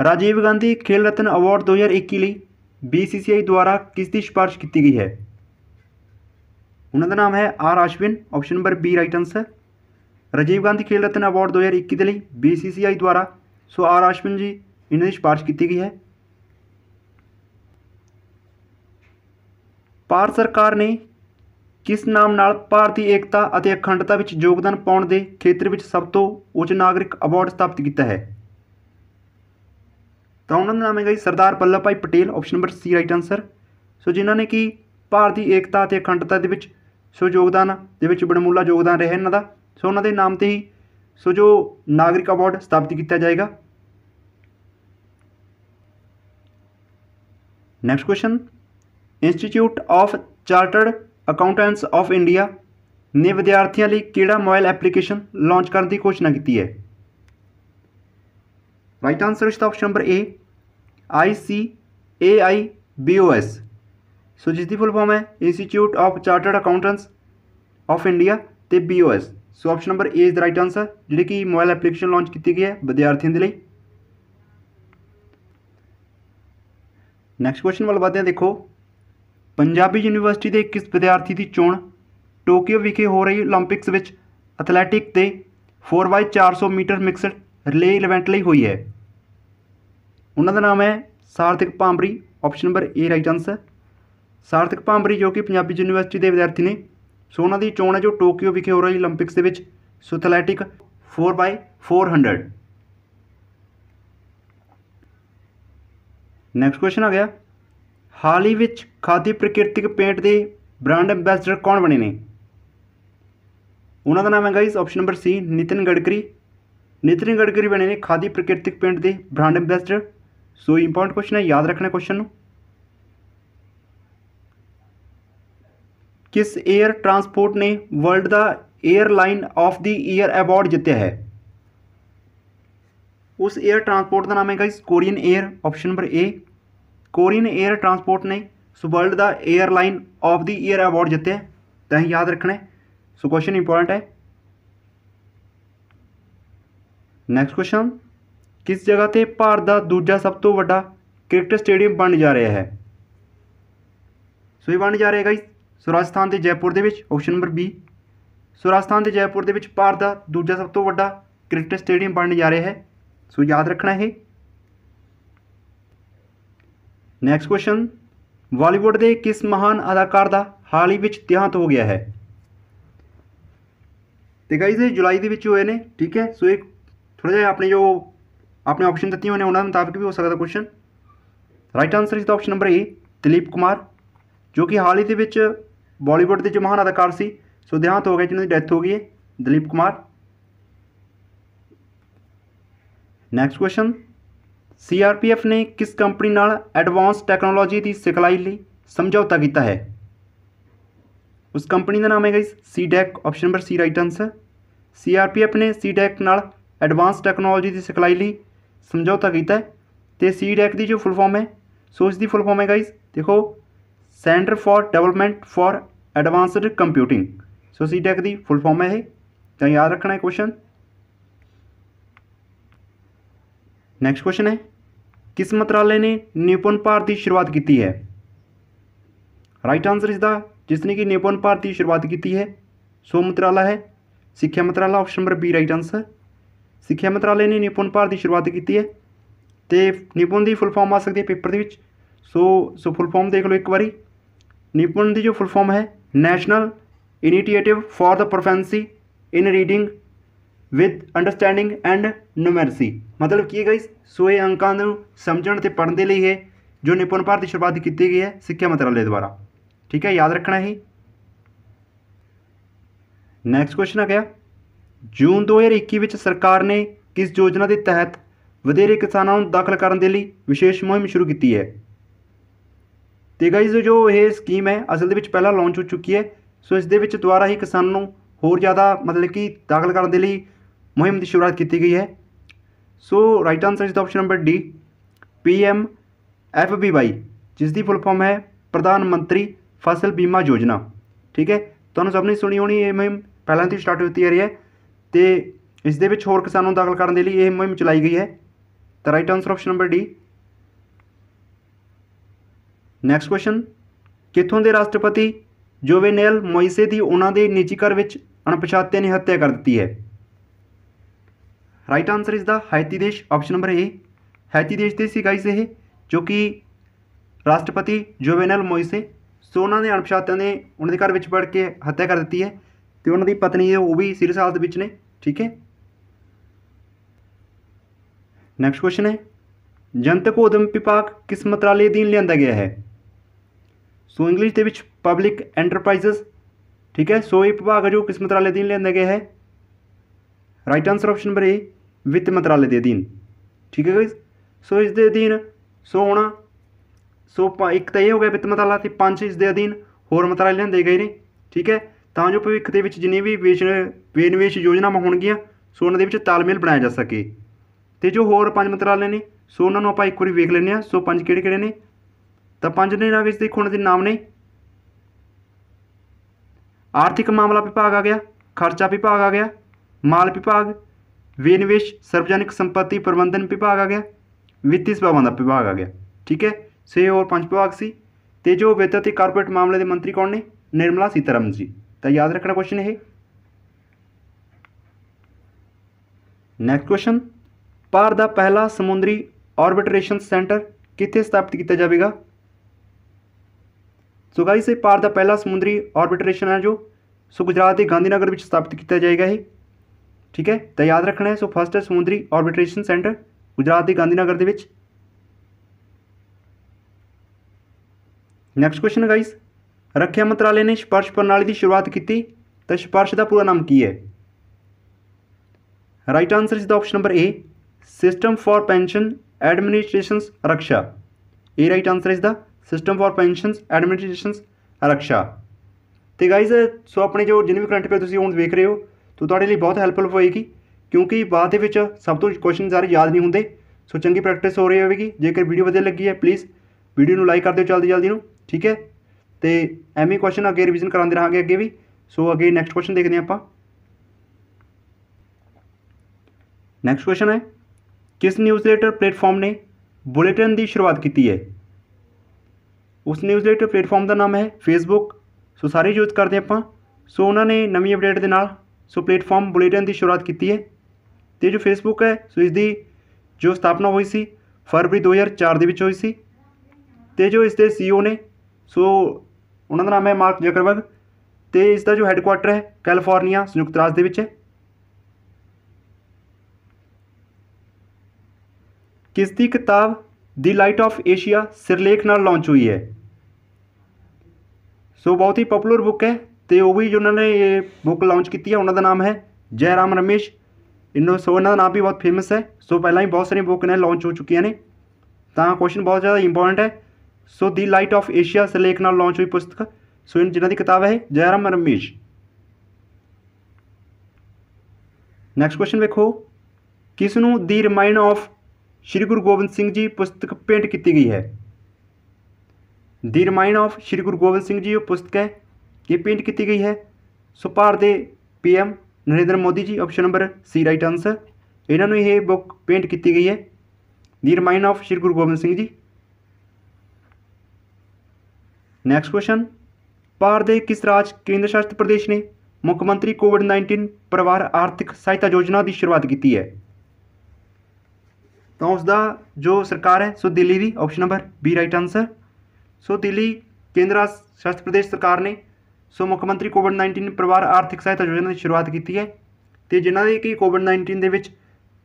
Rajiv Gandhi Khel Ratna award 2021 ਲਈ BCCI ਦੁਆਰਾ ਕਿਸ ਦੀ ਸਿਫਾਰਿਸ਼ ਕੀਤੀ ਗਈ ਹੈ ਉਹਨਾਂ ਦਾ ਨਾਮ ਹੈ R Ashwin option number B right answer Rajiv Gandhi Khel Ratna award 2021 ਦੇ ਲਈ BCCI ਦੁਆਰਾ ਸੋ ਆਰ ਆਸ਼ਮਨ ਜੀ ਇਹਨਾਂ ਦੀ ਸਿਫਾਰਿਸ਼ ਕੀਤੀ ਗਈ ਹੈ ਭਾਰਤ ਸਰਕਾਰ ਨੇ ਕਿਸ ਨਾਮ ਨਾਲ ਭਾਰਤੀ ਏਕਤਾ ਅਤੇ ਅਖੰਡਤਾ ਵਿੱਚ ਯੋਗਦਾਨ ਪਾਉਣ ਦੇ ਖੇਤਰ ਵਿੱਚ ਸਭ ਤੋਂ ਉੱਚ ਨਾਗਰਿਕ ਅਵਾਰਡ ਸਥਾਪਿਤ ਕੀਤਾ ਹੈ ਤਾਂ ਉਹਨਾਂ ਦਾ ਨਾਮ ਹੈਗਾ ਜੀ Sardar Vallabhbhai Patel option number C right answer so ਜਿਨ੍ਹਾਂ ਨੇ ਕੀ ਭਾਰਤੀ ਏਕਤਾ ਅਤੇ ਅਖੰਡਤਾ ਦੇ ਵਿੱਚ ਸੋ ਯੋਗਦਾਨ ਦੇ ਵਿੱਚ ਬੜਮੂਲਾ ਯੋਗਦਾਨ ਰਿਹਾ ਇਹਨਾਂ ਦਾ ਸੋ ਉਹਨਾਂ ਦੇ ਨਾਮ ਤੇ ਹੀ सो जो नागरिक अवार्ड स्थापित किया जाएगा next question institute of chartered accountants of India ने विद्यार्थियों के मोबाइल एप्लीकेशन लॉन्च करने की घोषणा की है राइट आंसर इसका option number A I C A I B O S so जिसकी फुल फॉर्म है institute of chartered accountants of India तो B O S so option number A is the right answer ਜਿਹੜੀ ਕਿ mobile application launch ਕੀਤੀ ਗਈ ਹੈ ਵਿਦਿਆਰਥੀਆਂ ਦੇ ਲਈ ਨੈਕਸਟ ਕੁਐਸਚਨ ਵੱਲ ਵਧਦੇ ਹਾਂ ਦੇਖੋ ਪੰਜਾਬੀ ਯੂਨੀਵਰਸਿਟੀ ਦੇ ਕਿਸ ਵਿਦਿਆਰਥੀ ਦੀ ਚੋਣ ਟੋਕੀਓ ਵਿਖੇ ਹੋ ਰਹੀ 올림픽ਸ ਵਿੱਚ ਐਥਲੈਟਿਕ ਤੇ 4x400 ਮੀਟਰ ਮਿਕਸਡ ਰਿਲੇ ਇਵੈਂਟ ਲਈ ਹੋਈ ਹੈ ਉਹਨਾਂ ਦਾ ਨਾਮ ਹੈ Sarthak Pambri option number A right answer Sarthak Pambri ਜੋ ਕਿ ਪੰਜਾਬੀ ਯੂਨੀਵਰਸਿਟੀ ਦੇ ਵਿਦਿਆਰਥੀ ਨੇ ਸੋ ਉਹਨਾਂ ਦੀ ਚੋਣ ਹੈ ਜੋ ਟੋਕੀਓ ਵਿਖੇ ਹੋ ਰਹੀ 올림픽ਸ ਦੇ ਵਿੱਚ ਸੋ 4x400 ਨੈਕਸਟ ਕੁਐਸਚਨ ਆ ਗਿਆ ਹਾਲ ਹੀ ਵਿੱਚ ਖਾਦੀ ਪ੍ਰਕਿਰਤਿਕ ਪੇਂਟ ਦੇ ਬ੍ਰਾਂਡ ਐਮਬੈਸਡਰ ਕੌਣ ਬਣੇ ਨੇ ਉਹਨਾਂ ਦਾ ਨਾਮ ਹੈ guys option number C Nitin Gadkari Nitin Gadkari ਬਣੇ ਨੇ ਖਾਦੀ ਪ੍ਰਕਿਰਤਿਕ ਪੇਂਟ ਦੇ brand ambassador so important question ਹੈ ਯਾਦ ਰੱਖਣਾ ਕੁਐਸਚਨ ਨੂੰ किस एयर ट्रांसपोर्ट ने world the airline of the year award जीते है उस एयर ट्रांसपोर्ट का नाम है guys Korean air option number A Korean air transport ने world the airline of the year award जीते है तो याद रखना है सो क्वेश्चन इंपॉर्टेंट है नैक्सट क्वेश्चन किस जगह पर भारत का दूजा सब तो ਵੱਡਾ क्रिकेट स्टेडियम बन जा रहा है सो ये बन जा रहा है गाइस ਸੋ ਰਾਜਸਥਾਨ ਦੇ ਜੈਪੁਰ ਦੇ ਵਿੱਚ option number B so Rajasthan ਦੇ ਜੈਪੁਰ ਦੇ ਵਿੱਚ ਭਾਰਤ ਦਾ ਦੂਜਾ ਸਭ ਤੋਂ ਵੱਡਾ ਕ੍ਰਿਕਟ ਸਟੇਡੀਅਮ ਬਣਨ ਜਾ ਰਿਹਾ ਹੈ ਸੋ ਯਾਦ ਰੱਖਣਾ ਇਹ ਨੈਕਸਟ ਕੁਐਸਚਨ ਬਾਲੀਵੁੱਡ ਦੇ ਕਿਸ ਮਹਾਨ ਅਦਾਕਾਰ ਦਾ ਹਾਲ ਹੀ ਵਿੱਚ ਦਿਹਾਂਤ ਹੋ ਗਿਆ ਹੈ ਤੇ ਗਾਈਜ਼ ਇਹ ਜੁਲਾਈ ਦੇ ਵਿੱਚ ਹੋਏ ਨੇ ਠੀਕ ਹੈ ਸੋ ਇਹ ਥੋੜਾ ਜਿਹਾ ਆਪਣੇ ਜੋ ਆਪਣੇ ਆਪਸ਼ਨ ਦਿੱਤੀ ਹੋਣੇ ਉਹਨਾਂ ਦੇ ਮੁਤਾਬਕ ਵੀ ਹੋ ਸਕਦਾ question right answer is the option number A Dilip Kumar ਜੋ ਕਿ ਹਾਲ ਹੀ ਦੇ ਵਿੱਚ ਬਾਲੀਵੁੱਡ ਦੇ ਜੋ ਮਹਾਨ ਅਦਾਕਾਰ ਸੀ ਸੋ ਦੇਹਾਂਤ ਹੋ ਗਿਆ ਜਿਹਨਾਂ ਦੀ ਡੈਥ ਹੋ ਗਈ ਹੈ Dilip Kumar next question CRPF ਨੇ ਕਿਸ ਕੰਪਨੀ ਨਾਲ ਐਡਵਾਂਸ ਟੈਕਨੋਲੋਜੀ ਦੀ ਸਿਖਲਾਈ ਲਈ ਸਮਝੌਤਾ ਕੀਤਾ ਹੈ ਉਸ ਕੰਪਨੀ ਦਾ ਨਾਮ ਹੈ guys CDAC option number C right answer CRPF ਨੇ ਸੀਡੈਕ e ਨਾਲ ਐਡਵਾਂਸ ਟੈਕਨੋਲੋਜੀ ਦੀ ਸਿਖਲਾਈ ਲਈ ਸਮਝੌਤਾ ਕੀਤਾ ਹੈ ਤੇ ਸੀਡੈਕ e ਦੀ ਜੋ ਫੁੱਲ ਫਾਰਮ ਹੈ ਸੋ ਇਸ ਦੀ ਫੁੱਲ ਫਾਰਮ ਹੈ ਗਾਇਸ ਦੇਖੋ centre for development for advanced computing so CDAC ਦੀ ਫੁੱਲ ਫਾਰਮ ਹੈ ਇਹ ਤਾਂ ਯਾਦ ਰੱਖਣਾ ਹੈ ਕੁਐਸਚਨ ਨੈਕਸਟ ਕੁਐਸਚਨ ਹੈ ਕਿਸ ਮੰਤਰਾਲੇ ਨੇ ਨਿਪੁੰਨ ਭਾਰਤੀ ਸ਼ੁਰੂਆਤ ਕੀਤੀ ਹੈ ਰਾਈਟ ਆਨਸਰ ਇਸ ਦਾ ਜਿਸ ਨੇ ਕਿ ਨਿਪੁੰਨ ਭਾਰਤੀ ਸ਼ੁਰੂਆਤ ਕੀਤੀ ਹੈ ਸੋ ਮੰਤਰਾਲਾ ਹੈ ਸਿੱਖਿਆ ਮੰਤਰਾਲਾ option number B right answer ਸਿੱਖਿਆ ਮੰਤਰਾਲੇ ਨੇ ਨਿਪੁੰਨ ਭਾਰਤੀ ਸ਼ੁਰੂਆਤ ਕੀਤੀ ਹੈ ਤੇ ਨਿਪੁੰਨ ਦੀ ਫੁੱਲ ਫਾਰਮ ਆ ਸਕਦੀ ਹੈ ਪੇਪਰ ਦੇ ਵਿੱਚ ਸੋ ਸੋ ਫੁੱਲ ਫਾਰਮ ਦੇਖ ਲਓ ਇੱਕ ਵਾਰੀ ਨਿਪੁੰਨ ਦੀ ਜੋ ਫੁੱਲ ਫਾਰਮ ਹੈ national initiative for the proficiency in reading with understanding and numeracy ਮਤਲਬ ਕੀ ਹੈ ਗਾਇਸ ਸੋ ਇਹ ਅੰਕਾਂ ਨੂੰ ਸਮਝਣ ਤੇ ਪੜਨ ਦੇ ਲਈ ਹੈ ਜੋ ਨਿਪੁੰਨ ਭਾਰਤ ਦੀ ਸ਼ੁਰੂਆਤ ਕੀਤੀ ਗਈ ਹੈ ਸਿੱਖਿਆ ਮੰਤਰਾਲੇ ਦੁਆਰਾ ਠੀਕ ਹੈ ਯਾਦ ਰੱਖਣਾ ਇਹ ਨੈਕਸਟ ਕੁਐਸਚਨ ਆ ਗਿਆ ਜੂਨ 2021 ਵਿੱਚ ਸਰਕਾਰ ਨੇ ਕਿਸ ਯੋਜਨਾ ਦੇ ਤਹਿਤ ਵਧੇਰੇ ਕਿਸਾਨਾਂ ਨੂੰ ਦਾਖਲ ਕਰਨ ਦੇ ਲਈ ਵਿਸ਼ੇਸ਼ ਮੁਹਿੰਮ ਸ਼ੁਰੂ ਕੀਤੀ ਹੈ ਤੇ ਗਾਈਜ਼ ਜੋ ਇਹ ਸਕੀਮ ਹੈ ਅਸਲ ਦੇ ਵਿੱਚ ਪਹਿਲਾਂ ਲਾਂਚ ਹੋ ਚੁੱਕੀ ਹੈ ਸੋ ਇਸ ਦੇ ਵਿੱਚ ਦੁਆਰਾ ਹੀ ਕਿਸਾਨ ਨੂੰ ਹੋਰ ਜ਼ਿਆਦਾ ਮਤਲਬ ਕਿ ਦਾਖਲ ਕਰਨ ਦੇ ਲਈ ਮੁਹਿੰਮ ਦੀ ਸ਼ੁਰੂਆਤ ਕੀਤੀ ਗਈ ਹੈ ਸੋ ਰਾਈਟ ਆਨਸਰ ਇਸ ਦਾ option number D PM FBY ਜਿਸ ਦੀ ਫੁੱਲ ਫਾਰਮ ਹੈ ਪ੍ਰਧਾਨ ਮੰਤਰੀ ਫਸਲ ਬੀਮਾ ਯੋਜਨਾ ਠੀਕ ਹੈ ਤੁਹਾਨੂੰ ਸਭ ਨੇ ਸੁਣੀ ਹੋਣੀ ਇਹ ਮੁਹਿੰਮ ਪਹਿਲਾਂ ਤੋਂ ਸਟਾਰਟ ਹੋਤੀ ਆ ਰਹੀ ਹੈ ਤੇ ਇਸ ਦੇ ਵਿੱਚ ਹੋਰ ਕਿਸਾਨ ਨੂੰ ਦਾਖਲ ਕਰਨ ਦੇ ਲਈ ਇਹ ਮੁਹਿੰਮ ਚਲਾਈ ਗਈ ਹੈ ਤਾਂ right answer option number D next question ਕਿੱਥੋਂ ਦੇ ਰਾਸ਼ਟਰਪਤੀ ਜੋਵੇਨੈਲ ਮੋਇਸੇ ਦੀ ਉਹਨਾਂ ਦੇ ਨਿੱਜੀ ਘਰ ਵਿੱਚ ਅਣਪਛਾਤੇ ਨੇ ਹੱਤਿਆ ਕਰ ਦਿੱਤੀ ਹੈ right answer is the Haiti ਦੇਸ਼ ਆਪਸ਼ਨ ਨੰਬਰ ਏ ਹਾਈਤੀ ਦੇਸ਼ ਦੇ ਸੀ ਗਾਈਸ ਇਹ ਜੋ ਕਿ ਰਾਸ਼ਟਰਪਤੀ ਜੋਵੇਨਲ ਮੋਇਸੇ ਸੋ ਉਹਨਾਂ ਦੇ ਅਣਪਛਾਤਿਆਂ ਨੇ ਉਹਨਾਂ ਦੇ ਘਰ ਵਿੱਚ ਵੜ ਕੇ ਹੱਤਿਆ ਕਰ ਦਿੱਤੀ ਹੈ ਤੇ ਉਹਨਾਂ ਦੀ ਪਤਨੀ ਉਹ ਵੀ ਸੀਰੀਅਸ ਹਾਲਤ ਵਿੱਚ ਨੇ ਠੀਕ ਹੈ ਨੈਕਸਟ ਕੁਐਸਚਨ ਹੈ ਜਨਤਕ ਉਦਮ ਵਿਭਾਗ ਕਿਸ ਮੰਤਰਾਲੇ ਅਧੀਨ ਲਿਆਂਦਾ ਗਿਆ ਹੈ ਸੋ ਇੰਗਲਿਸ਼ ਦੇ ਵਿੱਚ ਪਬਲਿਕ ਐਂਟਰਪ੍ਰਾਈਜ਼ਸ ਠੀਕ ਹੈ ਸੋ ਇਹ ਵਿਭਾਗ ਜੋ ਕਿਸ ਮੰਤਰਾਲੇ ਦੇ ਲੈਂਦਾ ਗਿਆ ਹੈ right answer option number A ਵਿੱਤ ਮੰਤਰਾਲੇ ਦੇ ਅਧੀਨ ਠੀਕ ਹੈ ਗਾਇਸ ਸੋ ਇਸ ਦੇ ਅਧੀਨ ਸੋ ਹੁਣ ਸੋ ਇੱਕ ਤਾਂ ਇਹ ਹੋ ਗਿਆ ਵਿੱਤ ਮੰਤਰਾਲਾ ਤੇ ਪੰਜ ਇਸ ਦੇ ਅਧੀਨ ਹੋਰ ਮੰਤਰਾਲੇ ਲੈਂਦੇ ਗਏ ਨੇ ਠੀਕ ਹੈ ਤਾਂ ਜੋ ਭਵਿੱਖ ਦੇ ਵਿੱਚ ਜਿੰਨੀ ਵੀ ਵੇਨਵੇਸ਼ ਯੋਜਨਾਵਾਂ ਹੋਣਗੀਆਂ ਸੋ ਉਹਨਾਂ ਦੇ ਵਿੱਚ ਤਾਲਮੇਲ ਬਣਾਇਆ ਜਾ ਸਕੇ ਤੇ ਜੋ ਹੋਰ ਪੰਜ ਮੰਤਰਾਲੇ ਨੇ ਸੋ ਉਹਨਾਂ ਨੂੰ ਆਪਾਂ ਇੱਕ ਵਾਰੀ ਵੇਖ ਲੈਂਦੇ ਆ ਸੋ ਪੰਜ ਕਿਹੜੇ ਕਿਹੜੇ ਨੇ ਤਾਂ ਪੰਜ ਨੇ ਇਹਨਾਂ ਵਿੱਚ ਦੇਖੋ ਉਹਨਾਂ ਦੇ ਨਾਮ ਨੇ ਆਰਥਿਕ ਮਾਮਲਾ ਵਿਭਾਗ ਆ ਗਿਆ ਖਰਚਾ ਵਿਭਾਗ ਆ ਗਿਆ ਮਾਲ ਵਿਭਾਗ ਵਿਨਵੇਸ਼ ਸਰਵਜਨਿਕ ਸੰਪਤੀ ਪ੍ਰਬੰਧਨ ਵਿਭਾਗ ਆ ਗਿਆ ਵਿੱਤੀ ਸੇਵਾਵਾਂ ਦਾ ਵਿਭਾਗ ਆ ਗਿਆ ਠੀਕ ਹੈ ਸੇ ਹੋਰ ਪੰਜ ਵਿਭਾਗ ਸੀ ਤੇ ਜੋ ਵਿੱਤ ਅਤੇ ਕਾਰਪੋਰੇਟ ਮਾਮਲੇ ਦੇ ਮੰਤਰੀ ਕੌਣ ਨੇ ਨਿਰਮਲਾ ਸੀਤਾਰਮਨ ਜੀ ਤਾਂ ਯਾਦ ਰੱਖਣਾ ਕੁਐਸਚਨ ਇਹ ਨੈਕਸਟ ਕੁਐਸਚਨ ਪਾਰ ਦਾ ਪਹਿਲਾ ਸਮੁੰਦਰੀ ਆਰਬਿਟਰੇਸ਼ਨ ਸੈਂਟਰ ਕਿੱਥੇ ਸਥਾਪਿਤ ਕੀਤਾ ਜਾਵੇਗਾ ਸੋ ਗਾਈਸ ਇਹ ਪਾਰ ਦਾ ਪਹਿਲਾ ਸਮੁੰਦਰੀ ਆਰਬਿਟਰੇਸ਼ਨ ਹੈ ਜੋ ਸੋ ਗੁਜਰਾਤ ਦੇ ਗਾਂਧੀਨਗਰ ਵਿੱਚ ਸਥਾਪਿਤ ਕੀਤਾ ਜਾਏਗਾ ਇਹ ਠੀਕ ਹੈ ਤਾਂ ਯਾਦ ਰੱਖਣਾ ਹੈ ਸੋ ਫਸਟ ਸਮੁੰਦਰੀ ਆਰਬਿਟਰੇਸ਼ਨ ਸੈਂਟਰ ਗੁਜਰਾਤ ਦੇ ਗਾਂਧੀਨਗਰ ਦੇ ਵਿੱਚ ਨੈਕਸਟ ਕੁਐਸਚਨ ਗਾਈਸ ਰੱਖਿਆ ਮੰਤਰਾਲੇ ਨੇ ਸਪਰਸ਼ ਪ੍ਰਣਾਲੀ ਦੀ ਸ਼ੁਰੂਆਤ ਕੀਤੀ ਤਾਂ ਸਪਰਸ਼ ਦਾ ਪੂਰਾ ਨਾਮ ਕੀ ਹੈ right answer is the option number A system for pension administrations ਰੱਖਿਆ ਇਹ right answer is the system for pensions administrations ਆਰਕਸ਼ਾ ਤੇ ਗਾਇਜ਼ ਸੋ ਆਪਣੇ ਜੋ ਜਿੰਨੇ ਵੀ ਕਰੰਟ ਪੇ ਤੁਸੀਂ ਹੁਣ ਵੇਖ ਰਹੇ ਹੋ ਤੋ ਤੁਹਾਡੇ ਲਈ ਬਹੁਤ ਹੈਲਪਫੁਲ ਹੋਏਗੀ ਕਿਉਂਕਿ ਬਾਅਦ ਦੇ ਵਿੱਚ ਸਭ ਤੋਂ ਕੁਐਸਚਨ ਸਾਰੇ ਯਾਦ ਨਹੀਂ ਹੁੰਦੇ ਸੋ ਚੰਗੀ ਪ੍ਰੈਕਟਿਸ ਹੋ ਰਹੀ ਹੋਵੇਗੀ ਜੇਕਰ ਵੀਡੀਓ ਵਧੀਆ ਲੱਗੀ ਹੈ ਪਲੀਜ਼ ਵੀਡੀਓ ਨੂੰ ਲਾਈਕ ਕਰ ਦਿਓ ਜਲਦੀ ਜਲਦੀ ਨੂੰ ਠੀਕ ਹੈ ਤੇ ਐਵੇਂ ਕੁਐਸਚਨ ਅੱਗੇ ਰਿਵੀਜ਼ਨ ਕਰਾਉਂਦੇ ਰਹਾਂਗੇ ਅੱਗੇ ਵੀ ਸੋ ਅੱਗੇ ਨੈਕਸਟ ਕੁਐਸਚਨ ਦੇਖਦੇ ਆਪਾਂ ਨੈਕਸਟ ਕੁਐਸਚਨ ਹੈ ਕਿਸ ਨਿਊਜ਼ਲੈਟਰ ਪਲੇਟਫਾਰਮ ਨੇ ਬੁਲੇਟਿਨ ਦੀ ਸ਼ੁਰੂਆਤ ਕੀਤੀ ਹੈ ਉਸ ਨਿਊਜ਼ਲੈਟਰ ਪਲੇਟਫਾਰਮ ਦਾ ਨਾਮ ਹੈ ਫੇਸਬੁੱਕ ਸੋ ਸਾਰੇ ਯੂਜ਼ ਕਰਦੇ ਆਪਾਂ ਸੋ ਉਹਨਾਂ ਨੇ ਨਵੀਂ ਅਪਡੇਟ ਦੇ ਨਾਲ ਸੋ ਪਲੇਟਫਾਰਮ ਬੁਲੇਟਿਨ ਦੀ ਸ਼ੁਰੂਆਤ ਕੀਤੀ ਹੈ ਤੇ ਜੋ ਫੇਸਬੁੱਕ ਹੈ ਸੋ ਇਸ ਦੀ ਜੋ ਸਥਾਪਨਾ ਹੋਈ ਸੀ ਫਰਵਰੀ 2004 ਦੇ ਵਿੱਚ ਹੋਈ ਸੀ ਤੇ ਜੋ ਇਸ ਦੇ ਸੀਓ ਨੇ ਸੋ ਉਹਨਾਂ ਦਾ ਨਾਮ ਹੈ ਮਾਰਕ ਜ਼ਕਰਬਰਗ ਤੇ ਇਸ ਦਾ ਜੋ ਹੈੱਡਕੁਆਟਰ ਹੈ ਕੈਲੀਫੋਰਨੀਆ ਸੰਯੁਕਤ ਰਾਜ ਦੇ ਵਿੱਚ ਹੈ ਕਿਸ ਦੀ ਕਿਤਾਬ ਦੀ ਲਾਈਟ ਆਫ ਏਸ਼ੀਆ ਸਿਰਲੇਖ ਨਾਲ ਲਾਂਚ ਹੋਈ ਹੈ ਸੋ ਬਹੁਤ ਹੀ ਪਪੂਲਰ ਬੁੱਕ ਹੈ ਤੇ ਉਹ ਵੀ ਜਿਨ੍ਹਾਂ ਨੇ ਇਹ ਬੁੱਕ ਲਾਂਚ ਕੀਤੀ ਹੈ ਉਹਨਾਂ ਦਾ ਨਾਮ ਹੈ ਜੈ ਰਾਮ ਰਮੇਸ਼ ਇਨੋ ਸੋ ਇਹਨਾਂ ਦਾ ਨਾਮ ਵੀ ਬਹੁਤ ਫੇਮਸ ਹੈ ਸੋ ਪਹਿਲਾਂ ਹੀ ਬਹੁਤ ਸਾਰੀਆਂ ਬੁੱਕ ਨੇ ਲਾਂਚ ਹੋ ਚੁੱਕੀਆਂ ਨੇ ਤਾਂ ਕੁਐਸਚਨ ਬਹੁਤ ਜ਼ਿਆਦਾ ਇੰਪੋਰਟੈਂਟ ਹੈ so the light of Asia ਸਿਲੇਖ ਨਾਲ ਲਾਂਚ ਹੋਈ ਪੁਸਤਕ ਸੋ ਇਹਨਾਂ ਦੀ ਕਿਤਾਬ ਹੈ ਜੈ ਰਾਮ ਰਮੇਸ਼ ਨੈਕਸਟ ਕੁਐਸਚਨ ਵੇਖੋ ਕਿਸ ਨੂੰ the remind of Shri Guru Gobind Singh ji ਪੁਸਤਕ ਪੇਂਟ ਕੀਤੀ ਗਈ ਹੈ the remind of Shri Guru Gobind Singh ji ਉਹ ਪੁਸਤਕ ਹੈ ਇਹ ਪੇਂਟ ਕੀਤੀ ਗਈ ਹੈ ਸੋ ਭਾਰਤ ਦੇ PM Narendra Modi ji option number C right answer ਇਹਨਾਂ ਨੂੰ ਇਹ ਬੁੱਕ ਪੇਂਟ ਕੀਤੀ ਗਈ ਹੈ the remind of Shri Guru Gobind Singh ji next question Bharat ਦੇ ਕਿਸ ਰਾਜ ਕੇਂਦਰ ਸ਼ਾਸਿਤ ਪ੍ਰਦੇਸ਼ ਨੇ ਮੁੱਖ ਮੰਤਰੀ ਕੋਵਿਡ-19 ਪਰਿਵਾਰ ਆਰਥਿਕ ਸਹਾਇਤਾ ਯੋਜਨਾ ਦੀ ਸ਼ੁਰੂਆਤ ਕੀਤੀ ਹੈ ਤਾਂ ਉਸ ਦਾ ਜੋ ਸਰਕਾਰ ਹੈ ਸੋ ਦਿੱਲੀ ਦੀ option number B right answer so Delhi ਕੇਂਦਰ ਸ਼ਾਸਤ ਪ੍ਰਦੇਸ਼ ਸਰਕਾਰ ਨੇ ਸੋ ਮੁੱਖ ਮੰਤਰੀ ਕੋਵਿਡ-19 ਪਰਿਵਾਰ ਆਰਥਿਕ ਸਹਾਇਤਾ ਯੋਜਨਾ ਦੀ ਸ਼ੁਰੂਆਤ ਕੀਤੀ ਹੈ ਤੇ ਜਿਨ੍ਹਾਂ ਦੇ ਕਿ ਕੋਵਿਡ-19 ਦੇ ਵਿੱਚ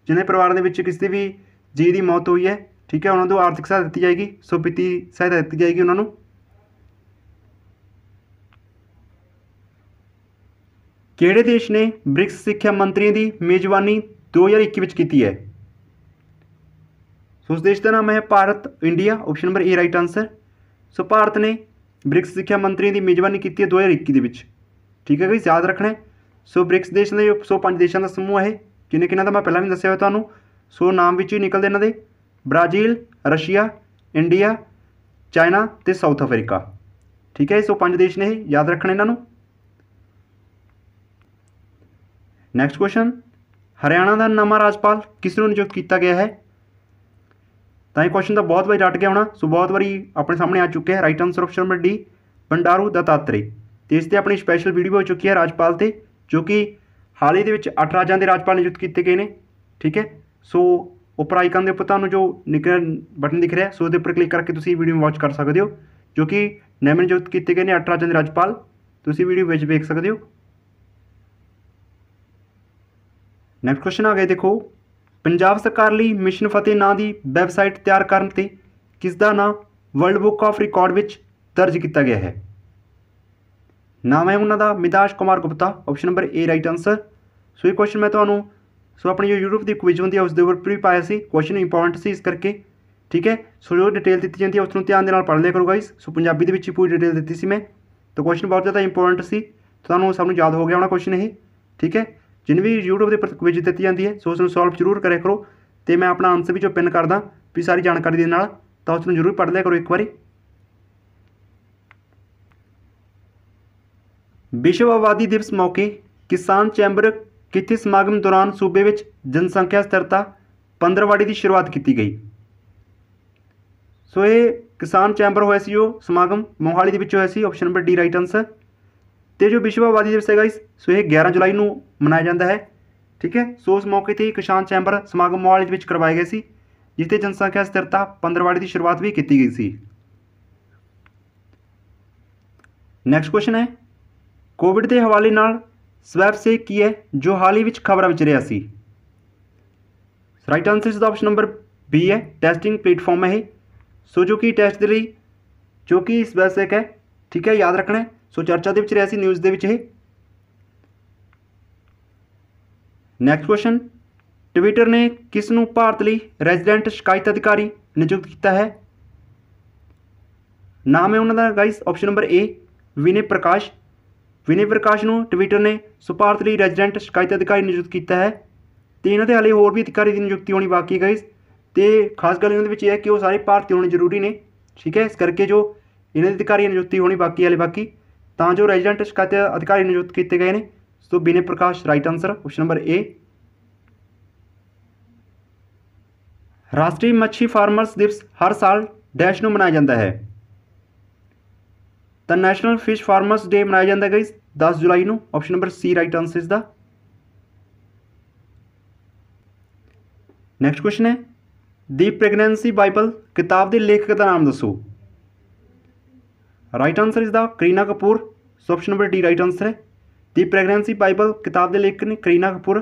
ਜਿਨ੍ਹਾਂ ਪਰਿਵਾਰ ਦੇ ਵਿੱਚ ਕਿਸੇ ਵੀ ਜੀ ਦੀ ਮੌਤ ਹੋਈ ਹੈ ਠੀਕ ਹੈ ਉਹਨਾਂ ਨੂੰ ਆਰਥਿਕ ਸਹਾਇਤਾ ਦਿੱਤੀ ਜਾਏਗੀ ਸੋ ਵਿੱਤੀ ਸਹਾਇਤਾ ਦਿੱਤੀ ਜਾਏਗੀ ਉਹਨਾਂ ਨੂੰ ਕਿਹੜੇ ਦੇਸ਼ ਨੇ ਬ੍ਰਿਕਸ ਸਿੱਖਿਆ ਮੰਤਰੀਆਂ ਦੀ ਮੇਜ਼ਬਾਨੀ 2021 ਵਿੱਚ ਕੀਤੀ ਹੈ ਸੋ ਉਸ ਦੇਸ਼ ਦਾ ਨਾਮ ਹੈ Bharat India option number A right answer so Bharat ਨੇ ਬ੍ਰਿਕਸ ਸਿੱਖਿਆ ਮੰਤਰੀਆਂ ਦੀ ਮੇਜ਼ਬਾਨੀ ਕੀਤੀ ਹੈ 2021 ਦੇ ਵਿੱਚ ਠੀਕ ਹੈ ਗਈ ਯਾਦ ਰੱਖਣਾ ਸੋ ਬ੍ਰਿਕਸ ਦੇਸ਼ ਦੇ ਪੰਜ ਦੇਸ਼ਾਂ ਦਾ ਸਮੂਹ ਹੈ ਜਿਨੇ ਕਿਨਾਂ ਦਾ ਮੈਂ ਪਹਿਲਾਂ ਵੀ ਦੱਸਿਆ ਹੋਇਆ ਤੁਹਾਨੂੰ ਸੋ ਨਾਮ ਵਿੱਚ ਹੀ ਨਿਕਲਦੇ ਇਹਨਾਂ ਦੇ ਬ੍ਰਾਜ਼ੀਲ ਰਸ਼ੀਆ ਇੰਡੀਆ ਚਾਈਨਾ ਤੇ ਸਾਊਥ ਅਫਰੀਕਾ ਠੀਕ ਹੈ ਸੋ ਪੰਜ ਦੇਸ਼ ਨੇ ਇਹ ਯਾਦ ਰੱਖਣਾ ਇਹਨਾਂ ਨੂੰ ਨੈਕਸਟ ਕੁਐਸਚਨ ਹਰਿਆਣਾ ਦਾ ਨਵਾਂ ਰਾਜਪਾਲ ਕਿਸ ਨੂੰ ਨਿਯੁਕਤ ਕੀਤਾ ਗਿਆ ਹੈ ਤਾਂ ਇਹ ਕੁਐਸਚਨ ਤਾਂ ਬਹੁਤ ਵਾਰੀ ਰਟ ਗਿਆ ਹੋਣਾ ਸੋ ਬਹੁਤ ਵਾਰੀ ਆਪਣੇ ਸਾਹਮਣੇ ਆ ਚੁੱਕਿਆ ਹੈ right answer option number D Bandaru Dattatreya ਤੇ ਇਸ ਤੇ ਆਪਣੀ ਸਪੈਸ਼ਲ ਵੀਡੀਓ ਹੋ ਚੁੱਕੀ ਹੈ ਰਾਜਪਾਲ ਤੇ ਜੋ ਕਿ ਹਾਲ ਹੀ ਦੇ ਵਿੱਚ 8 ਰਾਜਾਂ ਦੇ ਰਾਜਪਾਲ ਨਿਯੁਕਤ ਕੀਤੇ ਗਏ ਨੇ ਠੀਕ ਹੈ ਸੋ ਉੱਪਰ ਆਈਕਨ ਦੇ ਉੱਪਰ ਤੁਹਾਨੂੰ ਜੋ ਨਿਕਲ ਬਟਨ ਦਿਖ ਰਿਹਾ ਸੋ ਉਹਦੇ ਉੱਪਰ ਕਲਿੱਕ ਕਰਕੇ ਤੁਸੀਂ ਵੀਡੀਓ ਵਾਚ ਕਰ ਸਕਦੇ ਹੋ ਜੋ ਕਿ ਨਵੇਂ ਨਿਯੁਕਤ ਕੀਤੇ ਗਏ ਨੇ 8 ਰਾਜਾਂ ਦੇ ਰਾਜਪਾਲ ਤੁਸੀਂ ਵੀਡੀਓ ਵਿੱਚ ਵੇਖ ਸਕਦੇ ਹੋ ਨੈਕਸਟ ਕੁਐਸਚਨ ਆ ਗਿਆ ਦੇਖੋ ਪੰਜਾਬ ਸਰਕਾਰ ਲਈ ਮਿਸ਼ਨ ਫਤਿਹ ਨਾਂ ਦੀ ਵੈਬਸਾਈਟ ਤਿਆਰ ਕਰਨ ਤੇ ਕਿਸ ਦਾ ਨਾਂ ਵਰਲਡ ਬੁੱਕ ਆਫ ਰਿਕਾਰਡ ਵਿੱਚ ਦਰਜ ਕੀਤਾ ਗਿਆ ਹੈ ਨਾਮ ਹੈ ਉਹਨਾਂ ਦਾ Midash Kumar Gupta option number A right answer so ਇਹ ਕੁਐਸਚਨ ਮੈਂ ਤੁਹਾਨੂੰ ਸੋ ਆਪਣੀ ਜੋ YouTube ਦੀ ਕੁਇਜ਼ ਹੁੰਦੀ ਹੈ ਉਸ ਦੇ ਉੱਪਰ ਪ੍ਰੀ ਪਾਇਆ ਸੀ ਕੁਐਸਚਨ ਇੰਪੋਰਟੈਂਟ ਸੀ ਇਸ ਕਰਕੇ ਠੀਕ ਹੈ ਸੋ ਜੋ ਡਿਟੇਲ ਦਿੱਤੀ ਜਾਂਦੀ ਹੈ ਉਸ ਨੂੰ ਧਿਆਨ ਦੇ ਨਾਲ ਪੜ੍ਹ ਲਿਆ ਕਰੋ ਗਾਇਸ ਸੋ ਪੰਜਾਬੀ ਦੇ ਵਿੱਚ ਹੀ ਪੂਰੀ ਡਿਟੇਲ ਦਿੱਤੀ ਸੀ ਮੈਂ ਤਾਂ ਕੁਐਸਚਨ ਬਹੁਤ ਜ਼ਿਆਦਾ ਇੰਪੋਰਟੈਂਟ ਸੀ ਤੁਹਾਨੂੰ ਸਭ ਨੂੰ ਯਾਦ ਹੋ ਗਿਆ ਹੋਣਾ ਕੁਐਸਚਨ ਇਹ ਠੀਕ ਹੈ ਜਿੰਨੀ ਵੀ YouTube ਦੇ ਉੱਪਰ ਕੁਇਜ਼ ਦਿੱਤੀ ਜਾਂਦੀ ਹੈ ਸੋ ਉਸ ਨੂੰ ਸੋਲਵ ਜ਼ਰੂਰ ਕਰਿਆ ਕਰੋ ਤੇ ਮੈਂ ਆਪਣਾ ਆਨਸਰ ਵੀ ਜੋ ਪਿੰਨ ਕਰਦਾ ਵੀ ਸਾਰੀ ਜਾਣਕਾਰੀ ਦੇ ਨਾਲ ਤਾਂ ਉਸ ਨੂੰ ਜ਼ਰੂਰ ਪੜ੍ਹ ਲਿਆ ਕਰੋ ਇੱਕ ਵਾਰੀ ਵਿਸ਼ਵ ਆਬਾਦੀ ਦਿਵਸ ਮੌਕੇ ਕਿਸਾਨ ਚੈਂਬਰ ਕਿੱਥੇ ਸਮਾਗਮ ਦੌਰਾਨ ਸੂਬੇ ਵਿੱਚ ਜਨਸੰਖਿਆ ਸਥਿਰਤਾ ਪੰਦਰਵਾੜੀ ਦੀ ਸ਼ੁਰੂਆਤ ਕੀਤੀ ਗਈ ਸੋ ਇਹ ਕਿਸਾਨ ਚੈਂਬਰ ਹੋਇਆ ਸੀ ਉਹ ਸਮਾਗਮ ਮੋਹਾਲੀ ਦੇ ਵਿੱਚ ਹੋਇਆ ਸੀ option number D right answer ਤੇ ਜੋ ਆਬਾਦੀ ਦਿਵਸ ਹੈ ਗਾਇਸ ਸੋ ਇਹ 11 ਜੁਲਾਈ ਨੂੰ ਮਨਾਇਆ ਜਾਂਦਾ ਹੈ ਠੀਕ ਹੈ ਸੋ ਉਸ ਮੌਕੇ ਤੇ ਕਿਸ਼ਾਨ ਚੈਂਬਰ ਸਮਾਗਮ ਮਾਲ ਵਿੱਚ ਕਰਵਾਏ ਗਏ ਸੀ ਜਿਸ ਤੇ ਜਨਸੰਖਿਆ ਸਥਿਰਤਾ ਪੰਦਰਵਾੜੀ ਦੀ ਸ਼ੁਰੂਆਤ ਵੀ ਕੀਤੀ ਗਈ ਸੀ ਨੈਕਸਟ ਕੁਐਸਚਨ ਹੈ ਕੋਵਿਡ ਦੇ ਹਵਾਲੇ ਨਾਲ ਸਵੈਪ ਸੇ ਕੀ ਹੈ ਜੋ ਹਾਲ ਹੀ ਵਿੱਚ ਖਬਰਾਂ ਵਿੱਚ ਰਿਹਾ ਸੀ ਰਾਈਟ ਆਨਸਰ ਇਸ ਦਾ ਆਪਸ਼ਨ ਨੰਬਰ ਬੀ ਹੈ ਟੈਸਟਿੰਗ ਪਲੇਟਫਾਰਮ ਹੈ ਸੋ ਜੋ ਕਿ ਟੈਸਟ ਦੇ ਲਈ ਜੋ ਕਿ ਇਸ ਵੈਬਸਾਈਟ ਹੈ ਠੀਕ ਹੈ ਯਾਦ ਰੱਖਣਾ ਸੋ ਚਰਚਾ ਦੇ ਵਿੱਚ ਰਿਹਾ ਸੀ ਨਿਊਜ਼ ਦੇ ਵਿੱਚ ਇਹ ਨੈਕਸਟ ਕੁਐਸਚਨ ਟਵਿੱਟਰ ਨੇ ਕਿਸ ਨੂੰ ਭਾਰਤ ਲਈ ਰੈਜ਼ੀਡੈਂਟ ਸ਼ਿਕਾਇਤ ਅਧਿਕਾਰੀ ਨਿਯੁਕਤ ਕੀਤਾ ਹੈ ਨਾਮ ਹੈ ਉਹਨਾਂ ਦਾ guys option number A Vinay Prakash Vinay Prakash ਨੂੰ ਟਵਿੱਟਰ ਨੇ ਸੁਪਾਰਤ ਲਈ ਰੈਜ਼ੀਡੈਂਟ ਸ਼ਿਕਾਇਤ ਅਧਿਕਾਰੀ ਨਿਯੁਕਤ ਕੀਤਾ ਹੈ ਤੇ ਇਹਨਾਂ ਦੇ ਹਾਲੇ ਹੋਰ ਵੀ ਅਧਿਕਾਰੀ ਦੀ ਨਿਯੁਕਤੀ ਹੋਣੀ ਬਾਕੀ ਹੈ ਗਾਇਸ ਤੇ ਖਾਸ ਗੱਲ ਇਹਨਾਂ ਦੇ ਵਿੱਚ ਇਹ ਹੈ ਕਿ ਉਹ ਸਾਰੇ ਭਾਰਤੀ ਹੋਣੇ ਜ਼ਰੂਰੀ ਨੇ ਠੀਕ ਹੈ ਇਸ ਕਰਕੇ ਜੋ ਇਹਨਾਂ ਦੇ ਅਧਿਕਾਰੀ ਨਿਯੁਕਤੀ ਹੋਣੀ ਬਾਕੀ ਹਾਲੇ ਬਾਕੀ ਤਾਂ ਜੋ ਰੈਜ਼ੀਡੈਂਟ ਸ਼ਿਕਾਇਤ ਅਧਿਕਾਰੀ ਨਿਯੁਕਤ ਕੀਤੇ ਗਏ ਨੇ so Vinay Prakash right answer question number A ਰਾਸ਼ਟਰੀ ਮੱਛੀ ਫਾਰਮਰਸ ਦਿਵਸ ਹਰ ਸਾਲ ਡੈਸ਼ ਨੂੰ ਮਨਾਇਆ ਜਾਂਦਾ ਹੈ ਤਾਂ ਨੈਸ਼ਨਲ ਫਿਸ਼ ਫਾਰਮਰਸ ਡੇ ਮਨਾਇਆ ਜਾਂਦਾ ਹੈ ਗਾਇਸ 10 ਜੁਲਾਈ ਨੂੰ option number C right answer ਇਸ ਦਾ ਨੈਕਸਟ ਕੁਐਸਚਨ ਹੈ ਦੀ ਪ੍ਰੈਗਨੈਂਸੀ ਬਾਈਬਲ ਕਿਤਾਬ ਦੇ ਲੇਖਕ ਦਾ ਨਾਮ ਦੱਸੋ ਰਾਈਟ ਆਨਸਰ ਇਸ ਦਾ Kareena Kapoor so option number D right answer ਹੈ ਦੀ ਪ੍ਰੈਗਨੈਂਸੀ ਬਾਈਬਲ ਕਿਤਾਬ ਦੇ ਲੇਖਕ ਨੇ ਕਰੀਨਾ ਕਪੂਰ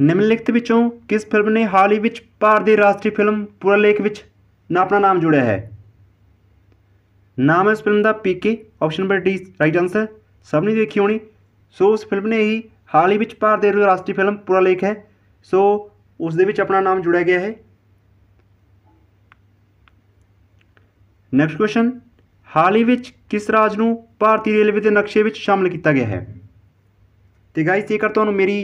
ਨਿਮਨਲਿਖਤ ਵਿੱਚੋਂ ਕਿਸ ਫਿਲਮ ਨੇ ਹਾਲ ਹੀ ਵਿੱਚ ਭਾਰਤੀ ਰਾਸ਼ਟਰੀ ਫਿਲਮ ਪੁਰਲੇਖ ਵਿੱਚ ਨਾ ਆਪਣਾ ਨਾਮ ਜੋੜਿਆ ਹੈ ਨਾਮ ਇਸ ਫਿਲਮ ਦਾ PK option number D right answer ਸਭ ਨੇ ਦੇਖੀ ਹੋਣੀ ਸੋ ਉਸ ਫਿਲਮ ਨੇ ਹੀ ਹਾਲ ਹੀ ਵਿੱਚ ਭਾਰਤੀ ਰਾਸ਼ਟਰੀ ਫਿਲਮ ਪੁਰਲੇਖ ਹੈ ਸੋ ਉਸ ਦੇ ਵਿੱਚ ਆਪਣਾ ਨਾਮ ਜੁੜਿਆ ਗਿਆ ਹੈ ਨੈਕਸਟ ਕੁਐਸਚਨ ਹਾਲ ਹੀ ਵਿੱਚ ਕਿਸ ਰਾਜ ਨੂੰ ਭਾਰਤੀ ਰੇਲਵੇ ਦੇ ਨਕਸ਼ੇ ਵਿੱਚ ਸ਼ਾਮਲ ਕੀਤਾ ਗਿਆ ਹੈ ਤੇ ਗਾਇਸ ਜੇਕਰ ਤੁਹਾਨੂੰ ਮੇਰੀ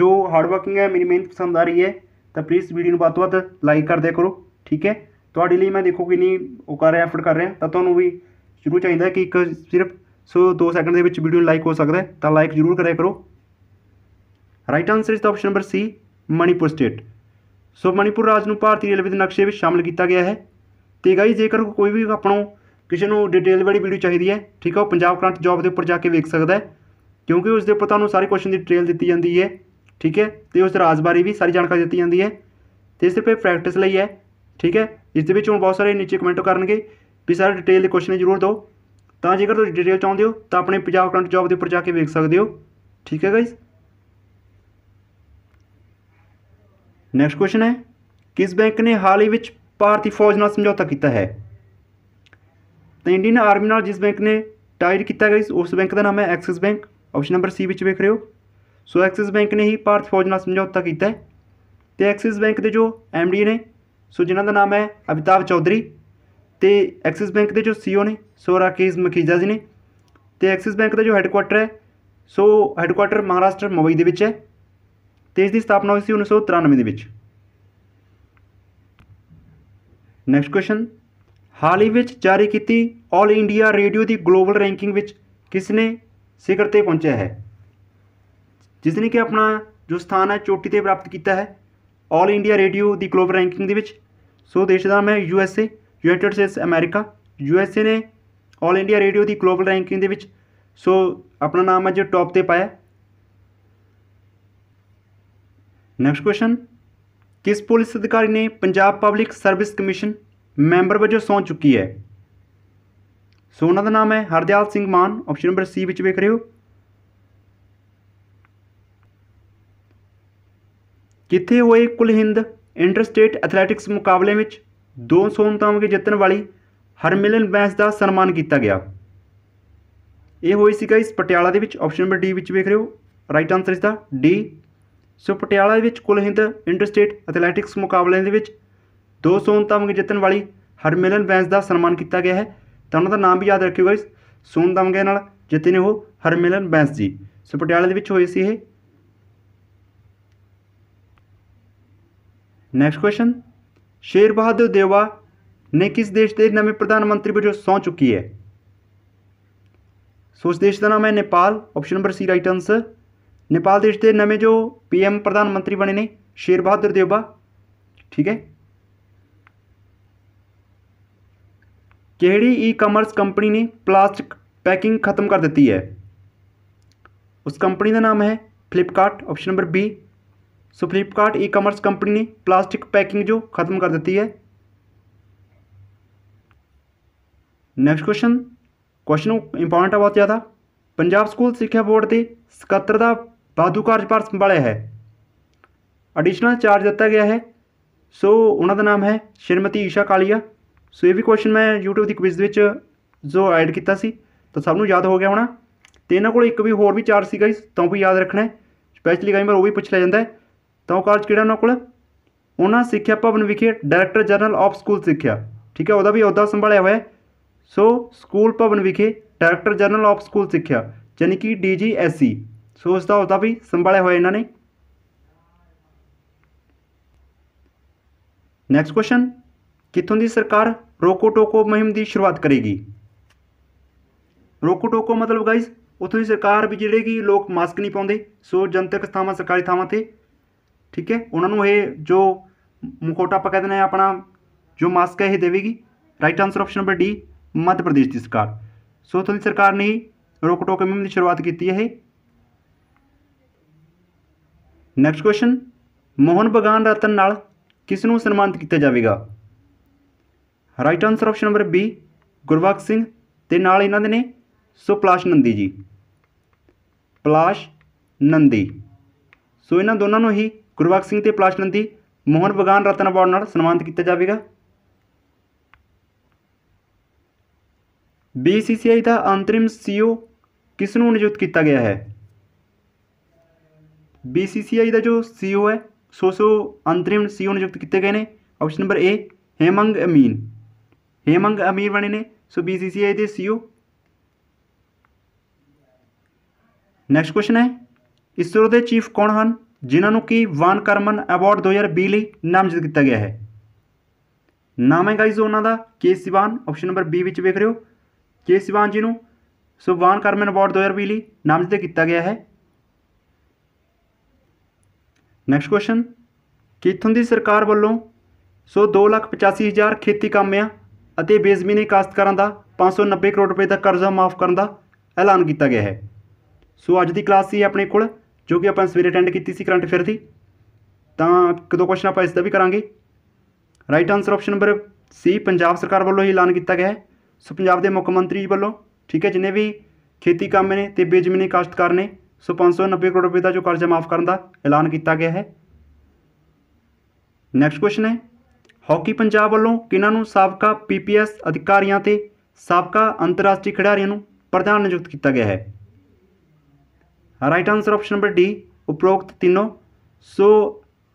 ਜੋ ਹਾਰਡ ਵਰਕਿੰਗ ਹੈ ਮੇਰੀ ਮਿਹਨਤ ਪਸੰਦ ਆ ਰਹੀ ਹੈ ਤਾਂ ਪਲੀਜ਼ ਵੀਡੀਓ ਨੂੰ ਬਾਤ-ਬਾਤ ਲਾਈਕ ਕਰ ਦਿਆ ਕਰੋ ਠੀਕ ਹੈ ਤੁਹਾਡੇ ਲਈ ਮੈਂ ਦੇਖੋ ਕਿੰਨੀ ਉਹ ਕਰ ਰਿਹਾ ਐਫਰਟ ਕਰ ਰਿਹਾ ਤਾਂ ਤੁਹਾਨੂੰ ਵੀ ਜ਼ਰੂਰ ਚਾਹੀਦਾ ਕਿ ਇੱਕ ਸਿਰਫ ਸੋ 2 ਸੈਕਿੰਡ ਦੇ ਵਿੱਚ ਵੀਡੀਓ ਨੂੰ ਲਾਈਕ ਹੋ ਸਕਦਾ ਹੈ ਤਾਂ ਲਾਈਕ ਜ਼ਰੂਰ ਕਰਿਆ ਕਰੋ ਰਾਈਟ ਆਨਸਰ ਇਸ ਦਾ option number C Manipur state so Manipur ਰਾਜ ਨੂੰ ਭਾਰਤੀ ਰੇਲਵੇ ਦੇ ਨਕਸ਼ੇ ਵਿੱਚ ਸ਼ਾਮਲ ਕੀਤਾ ਗਿਆ ਹੈ ਤੇ ਗਾਈ ਜੇਕਰ ਕੋਈ ਵੀ ਆਪਣੋ ਕਿਸੇ ਨੂੰ ਡਿਟੇਲ ਵਾਲੀ ਵੀਡੀਓ ਚਾਹੀਦੀ ਹੈ ਠੀਕ ਹੈ ਉਹ ਪੰਜਾਬ ਕਰੰਟ ਜੌਬ ਦੇ ਉੱਪਰ ਜਾ ਕੇ ਵੇਖ ਸਕਦਾ ਹੈ ਕਿਉਂਕਿ ਉਸ ਦੇ ਉੱਪਰ ਤੁਹਾਨੂੰ ਸਾਰੇ ਕੁਐਸਚਨ ਦੀ ਡਿਟੇਲ ਦਿੱਤੀ ਜਾਂਦੀ ਹੈ ਠੀਕ ਹੈ ਤੇ ਉਸ ਰਾਜ ਬਾਰੇ ਵੀ ਸਾਰੀ ਜਾਣਕਾਰੀ ਦਿੱਤੀ ਜਾਂਦੀ ਹੈ ਤੇ ਸਿਰਫ ਇਹ ਪ੍ਰੈਕਟਿਸ ਲਈ ਹੈ ਠੀਕ ਹੈ ਇਸ ਦੇ ਵਿੱਚ ਹੁਣ ਬਹੁਤ ਸਾਰੇ ਨੀਚੇ ਕਮੈਂਟ ਕਰਨਗੇ ਵੀ ਸਾਰੇ ਡਿਟੇਲ ਦੇ ਕੁਐਸਚਨ ਜ਼ਰੂਰ ਦਿਓ ਤਾਂ ਜੇਕਰ ਤੁਸੀਂ ਡਿਟੇਲ ਚਾਹੁੰਦੇ ਹੋ ਤਾਂ ਆਪਣੇ ਪੰਜਾਬ ਕਰੰਟ ਜੌਬ ਦੇ ਉੱਪਰ ਜਾ ਕੇ ਵੇਖ ਸਕਦੇ ਹੋ ਠੀਕ ਹੈ ਗਾਇਸ ਨੈਕਸਟ ਕੁਐਸਚਨ ਹੈ ਕਿਸ ਬੈਂਕ ਨੇ ਹਾਲ ਹੀ ਵਿੱਚ ਭਾਰਤੀ ਫੌਜ ਨਾਲ ਸਮਝੌਤਾ ਕੀਤਾ ਹੈ ਤਾਂ ਇੰਡੀਅਨ ਆਰਮੀ ਨਾਲ ਜਿਸ ਬੈਂਕ ਨੇ ਟਾਈਡ ਕੀਤਾ ਗਿਆ ਉਸ ਬੈਂਕ ਦਾ ਨਾਮ ਹੈ Axis bank option number C ਵਿੱਚ ਵੇਖ ਰਹੇ ਹੋ ਸੋ ਐਕਸਿਸ ਬੈਂਕ ਨੇ ਹੀ ਭਾਰਤੀ ਫੌਜ ਨਾਲ ਸਮਝੌਤਾ ਕੀਤਾ ਹੈ ਤੇ ਐਕਸਿਸ ਬੈਂਕ ਦੇ ਜੋ ਐਮਡੀ ਨੇ ਸੋ ਜਿਨ੍ਹਾਂ ਦਾ ਨਾਮ ਹੈ ਅਮਿਤਾਭ ਚੌਧਰੀ ਤੇ ਐਕਸਿਸ ਬੈਂਕ ਦੇ ਜੋ ਸੀਓ ਨੇ ਸੋ ਰਾਕੇਸ਼ ਮਖੀਜਾ ਜੀ ਨੇ ਤੇ ਐਕਸਿਸ ਬੈਂਕ ਦਾ ਜੋ ਹੈੱਡਕੁਆਟਰ ਹੈ ਸੋ ਹੈੱਡਕੁਆਟਰ ਮਹਾਰਾਸ਼ਟਰ ਮੁੰਬਈ ਦੇ ਵਿੱਚ ਹੈ ਤੇ ਇਸ ਦੀ ਸਥਾਪਨਾ ਹੋਈ ਸੀ 1993 ਦੇ ਵਿੱਚ ਨੈਕਸਟ ਕੁਐਸਚਨ ਹਾਲ ਹੀ ਵਿੱਚ ਜਾਰੀ ਕੀਤੀ 올 ਇੰਡੀਆ ਰੇਡੀਓ ਦੀ ਗਲੋਬਲ ਰੈਂਕਿੰਗ ਵਿੱਚ ਕਿਸ ਨੇ ਸਿਖਰ ਤੇ ਪਹੁੰਚਿਆ ਹੈ ਜਿਸ ਨੇ ਕਿ ਆਪਣਾ ਜੋ ਸਥਾਨ ਹੈ ਚੋਟੀ ਤੇ ਪ੍ਰਾਪਤ ਕੀਤਾ ਹੈ 올 ਇੰਡੀਆ ਰੇਡੀਓ ਦੀ ਗਲੋਬਲ ਰੈਂਕਿੰਗ ਦੇ ਵਿੱਚ ਸੋ ਦੇਸ਼ ਦਾ ਮੈਂ U S A united states ਅਮਰੀਕਾ ਯੂ ਐਸ ਏ ਨੇ 올 ਇੰਡੀਆ ਰੇਡੀਓ ਦੀ ਗਲੋਬਲ ਰੈਂਕਿੰਗ ਦੇ ਵਿੱਚ ਸੋ ਆਪਣਾ ਨਾਮ ਹੈ ਜੋ ਟੌਪ ਤੇ ਪਾਇਆ ਨੈਕਸਟ ਕੁਐਸਚਨ ਕਿਸ ਪੁਲਿਸ ਅਧਿਕਾਰੀ ਨੇ Punjab public service commission member ਵਜੋਂ ਸੌਂ ਚੁੱਕੀ ਹੈ ਸੋ ਉਹਨਾਂ ਦਾ ਨਾਮ ਹੈ Hardial Singh Mann option number C ਵਿੱਚ ਵੇਖ ਰਹੇ ਹੋ ਕਿੱਥੇ ਹੋਏ ਕੁਲਹਿੰਦ ਇੰਟਰਸਟੇਟ ਐਥਲੈਟਿਕਸ ਮੁਕਾਬਲੇ ਵਿੱਚ ਦੋ ਸੋਨ ਤਮਗੇ ਜਿੱਤਣ ਵਾਲੀ ਹਰਮਿਲਨ ਬੈਂਸ ਦਾ ਸਨਮਾਨ ਕੀਤਾ ਗਿਆ ਇਹ ਹੋਈ ਸੀ ਗਾਇਸ ਪਟਿਆਲਾ ਦੇ ਵਿੱਚ ਆਪਸ਼ਨ ਨੰਬਰ ਡੀ ਵਿੱਚ ਵੇਖ ਰਹੇ ਹੋ ਰਾਈਟ ਆਨਸਰ ਇਸ ਦਾ ਡੀ ਸੋ ਪਟਿਆਲਾ ਦੇ ਵਿੱਚ ਹਿੰਦ ਇੰਟਰਸਟੇਟ ਐਥਲੈਟਿਕਸ ਮੁਕਾਬਲਿਆਂ ਦੇ ਵਿੱਚ 200 ਤਮਗ ਜਿੱਤਣ ਵਾਲੀ ਹਰਮਿਲਨ ਵੈਂਸ ਦਾ ਸਨਮਾਨ ਕੀਤਾ ਗਿਆ ਹੈ ਤਾਂ ਉਹਨਾਂ ਦਾ ਨਾਮ ਵੀ ਯਾਦ ਰੱਖਿਓ ਗਾਇਸ ਸੋਨ ਤਮਗੇ ਨਾਲ ਜਿੱਤੇ ਨੇ ਉਹ ਹਰਮਿਲਨ ਵੈਂਸ ਜੀ ਸੋ ਪਟਿਆਲਾ ਦੇ ਵਿੱਚ ਹੋਏ ਸੀ ਇਹ ਨੈਕਸਟ ਕੁਐਸਚਨ ਸ਼ੇਰ ਬਹਾਦਰ ਦੇਵਾ ਨੇ ਕਿਸ ਦੇਸ਼ ਦੇ ਨਵੇਂ ਪ੍ਰਧਾਨ ਮੰਤਰੀ ਵਜੋਂ ਸੌਂ ਚੁੱਕੀ ਹੈ ਸੋ ਉਸ ਦੇਸ਼ ਦਾ ਨਾਮ ਹੈ Nepal option number C right answer Nepal देश के नवे जो पी एम प्रधानमंत्री बने ने शेर बहादुर देवबा ठीक है कि ई कॉमर्स कंपनी ने प्लास्टिक पैकिंग खत्म कर दी है उस कंपनी का नाम है Flipkart option number B so Flipkart e commerce company ने प्लास्टिक पैकिंग जो खत्म कर दी है नैक्सट क्वेश्चन क्वेश्चन इंपॉर्टेंट है बहुत ज़्यादा पंजाब स्कूल सिक्ख्या बोर्ड के सकत्र का ਵਾਧੂ ਕਾਰਜਭਾਰ ਸੰਭਾਲਿਆ ਹੈ ਐਡੀਸ਼ਨਲ ਚਾਰਜ ਦਿੱਤਾ ਗਿਆ ਹੈ ਸੋ ਉਹਨਾਂ ਦਾ ਨਾਮ ਹੈ ਸ਼੍ਰੀਮਤੀ ਈਸ਼ਾ ਕਾਲੀਆ ਸੋ ਇਹ ਵੀ ਕੁਐਸਚਨ ਮੈਂ YouTube ਦੀ ਕੁਇਜ਼ ਵਿੱਚ ਜੋ ਐਡ ਕੀਤਾ ਸੀ ਤਾਂ ਸਭ ਨੂੰ ਯਾਦ ਹੋ ਗਿਆ ਹੋਣਾ ਤੇ ਇਹਨਾਂ ਕੋਲ ਇੱਕ ਵੀ ਹੋਰ ਵੀ ਚਾਰਜ ਸੀ ਗਾਇਸ ਤਾਂ ਵੀ ਯਾਦ ਰੱਖਣਾ ਸਪੈਸ਼ਲੀ ਕਈ ਵਾਰ ਉਹ ਵੀ ਪੁੱਛ ਲਿਆ ਜਾਂਦਾ ਹੈ ਤਾਂ ਉਹ ਕਾਰਜ ਕਿਹੜਾ ਉਹਨਾਂ ਕੋਲ ਉਹਨਾਂ ਸਿੱਖਿਆ ਭਵਨ ਵਿਖੇ ਡਾਇਰੈਕਟਰ ਜਨਰਲ ਆਫ ਸਕੂਲ ਸਿੱਖਿਆ ਠੀਕ ਹੈ ਉਹਦਾ ਵੀ ਅਹੁਦਾ ਸੰਭਾਲਿਆ ਹੋਇਆ ਹੈ ਸੋ ਸਕੂਲ ਭਵਨ ਵਿਖੇ ਡਾਇਰੈਕਟਰ ਜਨਰਲ ਆਫ ਸਕੂਲ ਸਿੱਖਿਆ ਯਾਨੀ ਕਿ ਡੀਜੀਐਸਸੀ ਸੋਚਦਾ ਹੁੰਦਾ ਵੀ ਸੰਭਾਲੇ ਹੋਏ ਇਹਨਾਂ ਨੇ ਨੈਕਸਟ ਕੁਐਸਚਨ ਕਿੱਥੋਂ ਦੀ ਸਰਕਾਰ ਰੋਕੋ ਟੋਕੋ ਮਹਿੰਮ ਦੀ ਸ਼ੁਰੂਆਤ ਕਰੇਗੀ ਰੋਕੋ ਟੋਕੋ ਮਤਲਬ ਗਾਇਸ ਉਥੋਂ ਦੀ ਸਰਕਾਰ ਵੀ ਜਿਹੜੇ ਲੋਕ ਮਾਸਕ ਨਹੀਂ ਪਾਉਂਦੇ ਸੋ ਜਨਤਕ ਸਥਾਨਾਂ ਸਰਕਾਰੀ ਥਾਵਾਂ ਤੇ ਠੀਕ ਹੈ ਉਹਨਾਂ ਨੂੰ ਇਹ ਜੋ ਮੁਖੋਟਾ ਆਪਾਂ ਕਹਿੰਦੇ ਨੇ ਆਪਣਾ ਜੋ ਮਾਸਕ ਹੈ ਇਹ ਦੇਵੇਗੀ right answer option number D Madhya Pradesh ਦੀ ਸਰਕਾਰ ਸੋ ਉਥੋਂ ਦੀ ਸਰਕਾਰ ਨੇ ਰੋਕ ਟੋਕੋ ਮਹਿੰਮ ਦੀ ਸ਼ੁਰੂਆਤ ਕੀਤੀ ਹੈ ਇਹ ਨੈਕਸਟ ਕੁਐਸਚਨ ਮੋਹਨ ਬਗਾਨ ਰਤਨ ਨਾਲ ਕਿਸ ਨੂੰ ਸਨਮਾਨਿਤ ਕੀਤਾ ਜਾਵੇਗਾ right answer option number B Gurbux Singh ਤੇ ਨਾਲ ਇਹਨਾਂ ਦੇ ਨੇ ਸੋ ਪਲਾਸ਼ ਨੰਦੀ ਜੀ ਪਲਾਸ਼ ਨੰਦੀ ਸੋ ਇਹਨਾਂ ਦੋਨਾਂ ਨੂੰ ਹੀ ਗੁਰਵਕ ਸਿੰਘ ਤੇ ਪਲਾਸ਼ ਨੰਦੀ ਮੋਹਨ ਬਗਾਨ ਰਤਨ ਅਵਾਰਡ ਨਾਲ ਸਨਮਾਨਿਤ ਕੀਤਾ ਜਾਵੇਗਾ BCCI ਦਾ ਅੰਤਰਿਮ ਸੀਓ ਕਿਸ ਨੂੰ ਨਿਯੁਕਤ ਕੀਤਾ ਗਿਆ ਹੈ ਬੀਸੀਸੀਆਈ ਦਾ ਜੋ ਸੀਓ ਹੈ ਸੋ ਸੋ ਅੰਤਰਿਮ ਸੀਓ ਨਿਯੁਕਤ ਕੀਤੇ ਗਏ ਨੇ option number A Hemang Amin Hemang Amir ਬਣੇ ਨੇ ਸੋ ਬੀਸੀਸੀਆਈ ਦੇ ਸੀਓ ਨੈਕਸਟ ਕੁਐਸਚਨ ਹੈ ਇਸਰੋ ਦੇ ਚੀਫ ਕੌਣ ਹਨ ਜਿਨ੍ਹਾਂ ਨੂੰ ਕੀ ਵਾਨ ਕਰਮਨ ਅਵਾਰਡ 2020 ਲਈ ਨਾਮਜ਼ਦ ਕੀਤਾ ਗਿਆ ਹੈ ਨਾਮ ਹੈ ਗਾਈਜ਼ ਉਹਨਾਂ ਦਾ K Sivan option number B ਵਿੱਚ ਵੇਖ ਰਹੇ ਹੋ ਕੇ ਸਿਵਾਨ ਜੀ ਨੂੰ ਸੋ ਵਾਨ ਕਰਮਨ ਅਵਾਰਡ 2020 ਲਈ ਨਾਮਜ਼ਦ ਕੀਤਾ ਗਿਆ ਹੈ ਨੈਕਸਟ ਕੁਐਸਚਨ ਕਿਥੋਂ ਦੀ ਸਰਕਾਰ ਵੱਲੋਂ ਸੋ 285000 ਖੇਤੀ ਕਾਮਿਆਂ ਅਤੇ ਬੇਜ਼ਮੀਨੇ ਕਾਸ਼ਤਕਾਰਾਂ ਦਾ 590 ਕਰੋੜ ਰੁਪਏ ਦਾ ਕਰਜ਼ਾ ਮਾਫ ਕਰਨ ਦਾ ਐਲਾਨ ਕੀਤਾ ਗਿਆ ਹੈ ਸੋ ਅੱਜ ਦੀ ਕਲਾਸ ਸੀ ਆਪਣੇ ਕੋਲ ਜੋ ਕਿ ਆਪਾਂ ਸਵੇਰੇ ਅਟੈਂਡ ਕੀਤੀ ਸੀ ਕਰੰਟ ਅਫੇਅਰ ਦੀ ਤਾਂ ਦੋ ਕੁਐਸਚਨ ਆਪਾਂ ਇਸ ਦਾ ਵੀ ਕਰਾਂਗੇ right answer option number C Punjab ਸਰਕਾਰ ਵੱਲੋਂ ਹੀ ਐਲਾਨ ਕੀਤਾ ਗਿਆ ਹੈ ਸੋ ਪੰਜਾਬ ਦੇ ਮੁੱਖ ਮੰਤਰੀ ਵੱਲੋਂ ਠੀਕ ਹੈ ਜਿਨੇ ਵੀ ਖੇਤੀ ਕਾਮੇ ਨੇ ਤੇ ਬੇਜ਼ਮੀਨੇ ਕਾਸ਼ਤਕਾਰ ਨੇ ਸੋ 590 ਕਰੋੜ ਰੁਪਏ ਦਾ ਜੋ ਕਰਜ਼ਾ ਮਾਫ ਕਰਨ ਦਾ ਐਲਾਨ ਕੀਤਾ ਗਿਆ ਹੈ ਨੈਕਸਟ ਕੁਐਸਚਨ ਹੈ ਹਾਕੀ ਪੰਜਾਬ ਵੱਲੋਂ ਕਿਨਾਂ ਨੂੰ ਸਾਬਕਾ ਪੀਪੀਐਸ ਅਧਿਕਾਰੀਆਂ ਤੇ ਸਾਬਕਾ ਅੰਤਰਰਾਸ਼ਟਰੀ ਖਿਡਾਰੀਆਂ ਨੂੰ ਪ੍ਰਧਾਨ ਨਿਯੁਕਤ ਕੀਤਾ ਗਿਆ ਹੈ right answer option number D ਉਪਰੋਕਤ ਤਿੰਨੋਂ ਸੋ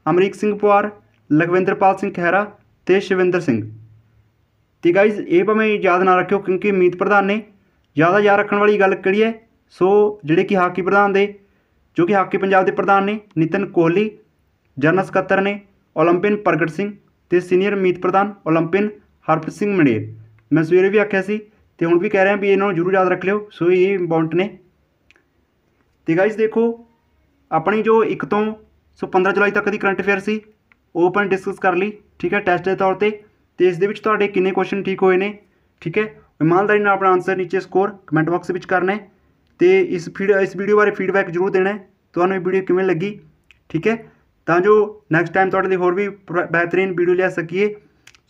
ਅਮਰੀਕ ਸਿੰਘ ਪਵਾਰ ਲਗਵਿੰਦਰਪਾਲ ਸਿੰਘ ਖਹਿਰਾ ਤੇ ਸ਼ਿਵਿੰਦਰ ਸਿੰਘ ਤੇ ਗਾਇਜ਼ ਇਹ ਭਾਵੇਂ ਯਾਦ ਨਾ ਰੱਖਿਓ ਕਿਉਂਕਿ ਮੀਤ ਪ੍ਰਧਾਨ ਨੇ ਜ਼ਿਆਦਾ ਯਾਦ ਰੱਖਣ ਵਾਲੀ ਗੱਲ ਕਿਹੜੀ ਹੈ ਸੋ ਜਿਹੜੇ ਕਿ ਹਾਕੀ ਪ੍ਰਧਾਨ ਦੇ ਜੋ ਕਿ ਹਾਕੀ ਪੰਜਾਬ ਦੇ ਪ੍ਰਧਾਨ ਨੇ ਨਿਤਨ ਕੋਹਲੀ ਜਨਰਲ ਸਕੱਤਰ ਨੇ 올림픽 ਪ੍ਰਗਟ ਸਿੰਘ ਤੇ ਸੀਨੀਅਰ ਮੀਤ ਪ੍ਰਧਾਨ 올림픽 ਹਰਪ੍ਰੀਤ ਸਿੰਘ ਮੜੇ ਮੈਂ ਸਵੇਰੇ ਵੀ ਆਖਿਆ ਸੀ ਤੇ ਹੁਣ ਵੀ ਕਹਿ ਰਿਹਾ ਵੀ ਇਹਨਾਂ ਨੂੰ ਜ਼ਰੂਰ ਯਾਦ ਰੱਖ ਲਿਓ ਸੋ ਇਹ ਇੰਪੋਰਟੈਂਟ ਨੇ ਤੇ ਗਾਇਸ ਦੇਖੋ ਆਪਣੀ ਜੋ 1 ਤੋਂ ਸੋ 15 ਜੁਲਾਈ ਤੱਕ ਦੀ ਕਰੰਟ ਅਫੇਅਰ ਸੀ ਓਪਨ ਡਿਸਕਸ ਕਰ ਲਈ ਠੀਕ ਹੈ ਟੈਸਟ ਦੇ ਤੌਰ ਤੇ ਤੇ ਇਸ ਦੇ ਵਿੱਚ ਤੁਹਾਡੇ ਕਿੰਨੇ ਕੁਐਸਚਨ ਠੀਕ ਹੋਏ ਨੇ ਠੀਕ ਹੈ ਇਮਾਨਦਾਰੀ ਨਾਲ ਆਪਣਾ ਆਨਸਰ ਨੀਚੇ ਸਕੋਰ ਕਮੈਂਟ ਬਾਕਸ ਵਿੱਚ ਕਰਨਾ ਹੈ ਤੇ ਇਸ ਫੀਡ ਇਸ ਵੀਡੀਓ ਬਾਰੇ ਫੀਡਬੈਕ ਜ਼ਰੂਰ ਦੇਣਾ ਤੁਹਾਨੂੰ ਇਹ ਵੀਡੀਓ ਕਿਵੇਂ ਲੱਗੀ ਠੀਕ ਹੈ ਤਾਂ ਜੋ ਨੈਕਸਟ ਟਾਈਮ ਤੁਹਾਡੇ ਲਈ ਹੋਰ ਵੀ ਬਿਹਤਰੀਨ ਵੀਡੀਓ ਲਿਆ ਸਕੀਏ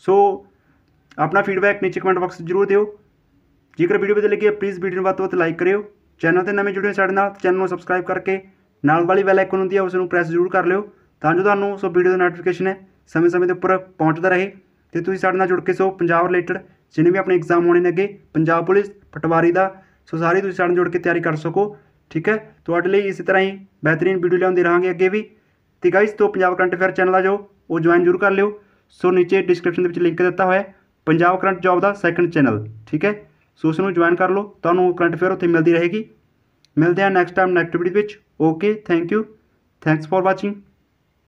ਸੋ ਆਪਣਾ ਫੀਡਬੈਕ ਨੀਚੇ ਕਮੈਂਟ ਬਾਕਸ ਜ਼ਰੂਰ ਦਿਓ ਜੇਕਰ ਵੀਡੀਓ ਵਧੀਆ ਲੱਗੀ ਪਲੀਜ਼ ਵੀਡੀਓ ਨੂੰ ਵੱਧ ਤੋਂ ਵੱਧ ਲਾਈਕ ਕਰਿਓ ਚੈਨਲ ਤੇ ਨਵੇਂ ਜੁੜੇ ਸਾਡੇ ਨਾਲ ਚੈਨਲ ਨੂੰ ਸਬਸਕ੍ਰਾਈਬ ਕਰਕੇ ਨਾਲ ਵਾਲੀ ਬੈਲ ਆਈਕਨ ਹੁੰਦੀ ਹੈ ਉਸ ਨੂੰ ਪ੍ਰੈਸ ਜ਼ਰੂਰ ਕਰ ਲਿਓ ਤਾਂ ਜੋ ਤੁਹਾਨੂੰ ਸੋ ਵੀਡੀਓ ਦਾ ਨੋਟੀਫਿਕੇਸ਼ਨ ਹੈ ਸਮੇਂ-ਸਮੇਂ ਦੇ ਉੱਪਰ ਪਹੁੰਚਦਾ ਰਹੇ ਤੇ ਤੁਸੀਂ ਸਾਡੇ ਨਾਲ ਜੁੜ ਕੇ ਸੋ ਪੰਜਾਬ ਰਿਲੇਟਡ ਜਿੰਨੇ ਵੀ ਆਪਣੇ ਐਗਜ਼ਾਮ ਹੋਣੇ ਨੇ ਅੱਗੇ ਪੰਜਾਬ ਪੁਲਿਸ ਪਟਵਾਰੀ ਦਾ ਸੋ ਸਾਰੇ ਤੁਸੀਂ ਸਾਨੂੰ ਜੋੜ ਕੇ ਤਿਆਰੀ ਕਰ ਸਕੋ ਠੀਕ ਹੈ ਤੁਹਾਡੇ ਲਈ ਇਸੇ ਤਰ੍ਹਾਂ ਹੀ ਬਿਹਤਰੀਨ ਵੀਡੀਓ ਲਿਆਉਂਦੇ ਰਹਾਂਗੇ ਅੱਗੇ ਵੀ ਤੇ ਗਾਇਸ ਤੋਂ ਪੰਜਾਬ ਕਰੰਟ ਅਫੇਅਰ ਚੈਨਲ ਆ ਜਾਓ ਉਹ ਜੁਆਇਨ ਜ਼ਰੂਰ ਕਰ ਲਿਓ ਸੋ ਨੀਚੇ ਡਿਸਕ੍ਰਿਪਸ਼ਨ ਦੇ ਵਿੱਚ ਲਿੰਕ ਦਿੱਤਾ ਹੋਇਆ ਪੰਜਾਬ ਕਰੰਟ ਜੌਬ ਦਾ ਸੈਕੰਡ ਚੈਨਲ ਠੀਕ ਹੈ ਸੋ ਉਸ ਨੂੰ ਜੁਆਇਨ ਕਰ ਲਓ ਤੁਹਾਨੂੰ ਕਰੰਟ ਅਫੇਅਰ ਉੱਥੇ ਮਿਲਦੀ ਰਹੇਗੀ ਮਿਲਦੇ ਹਾਂ ਨੈਕਸਟ ਟਾਈਮ ਨੈਕਸਟ ਵੀਡੀਓ ਵਿੱਚ okay thank you thanks for watching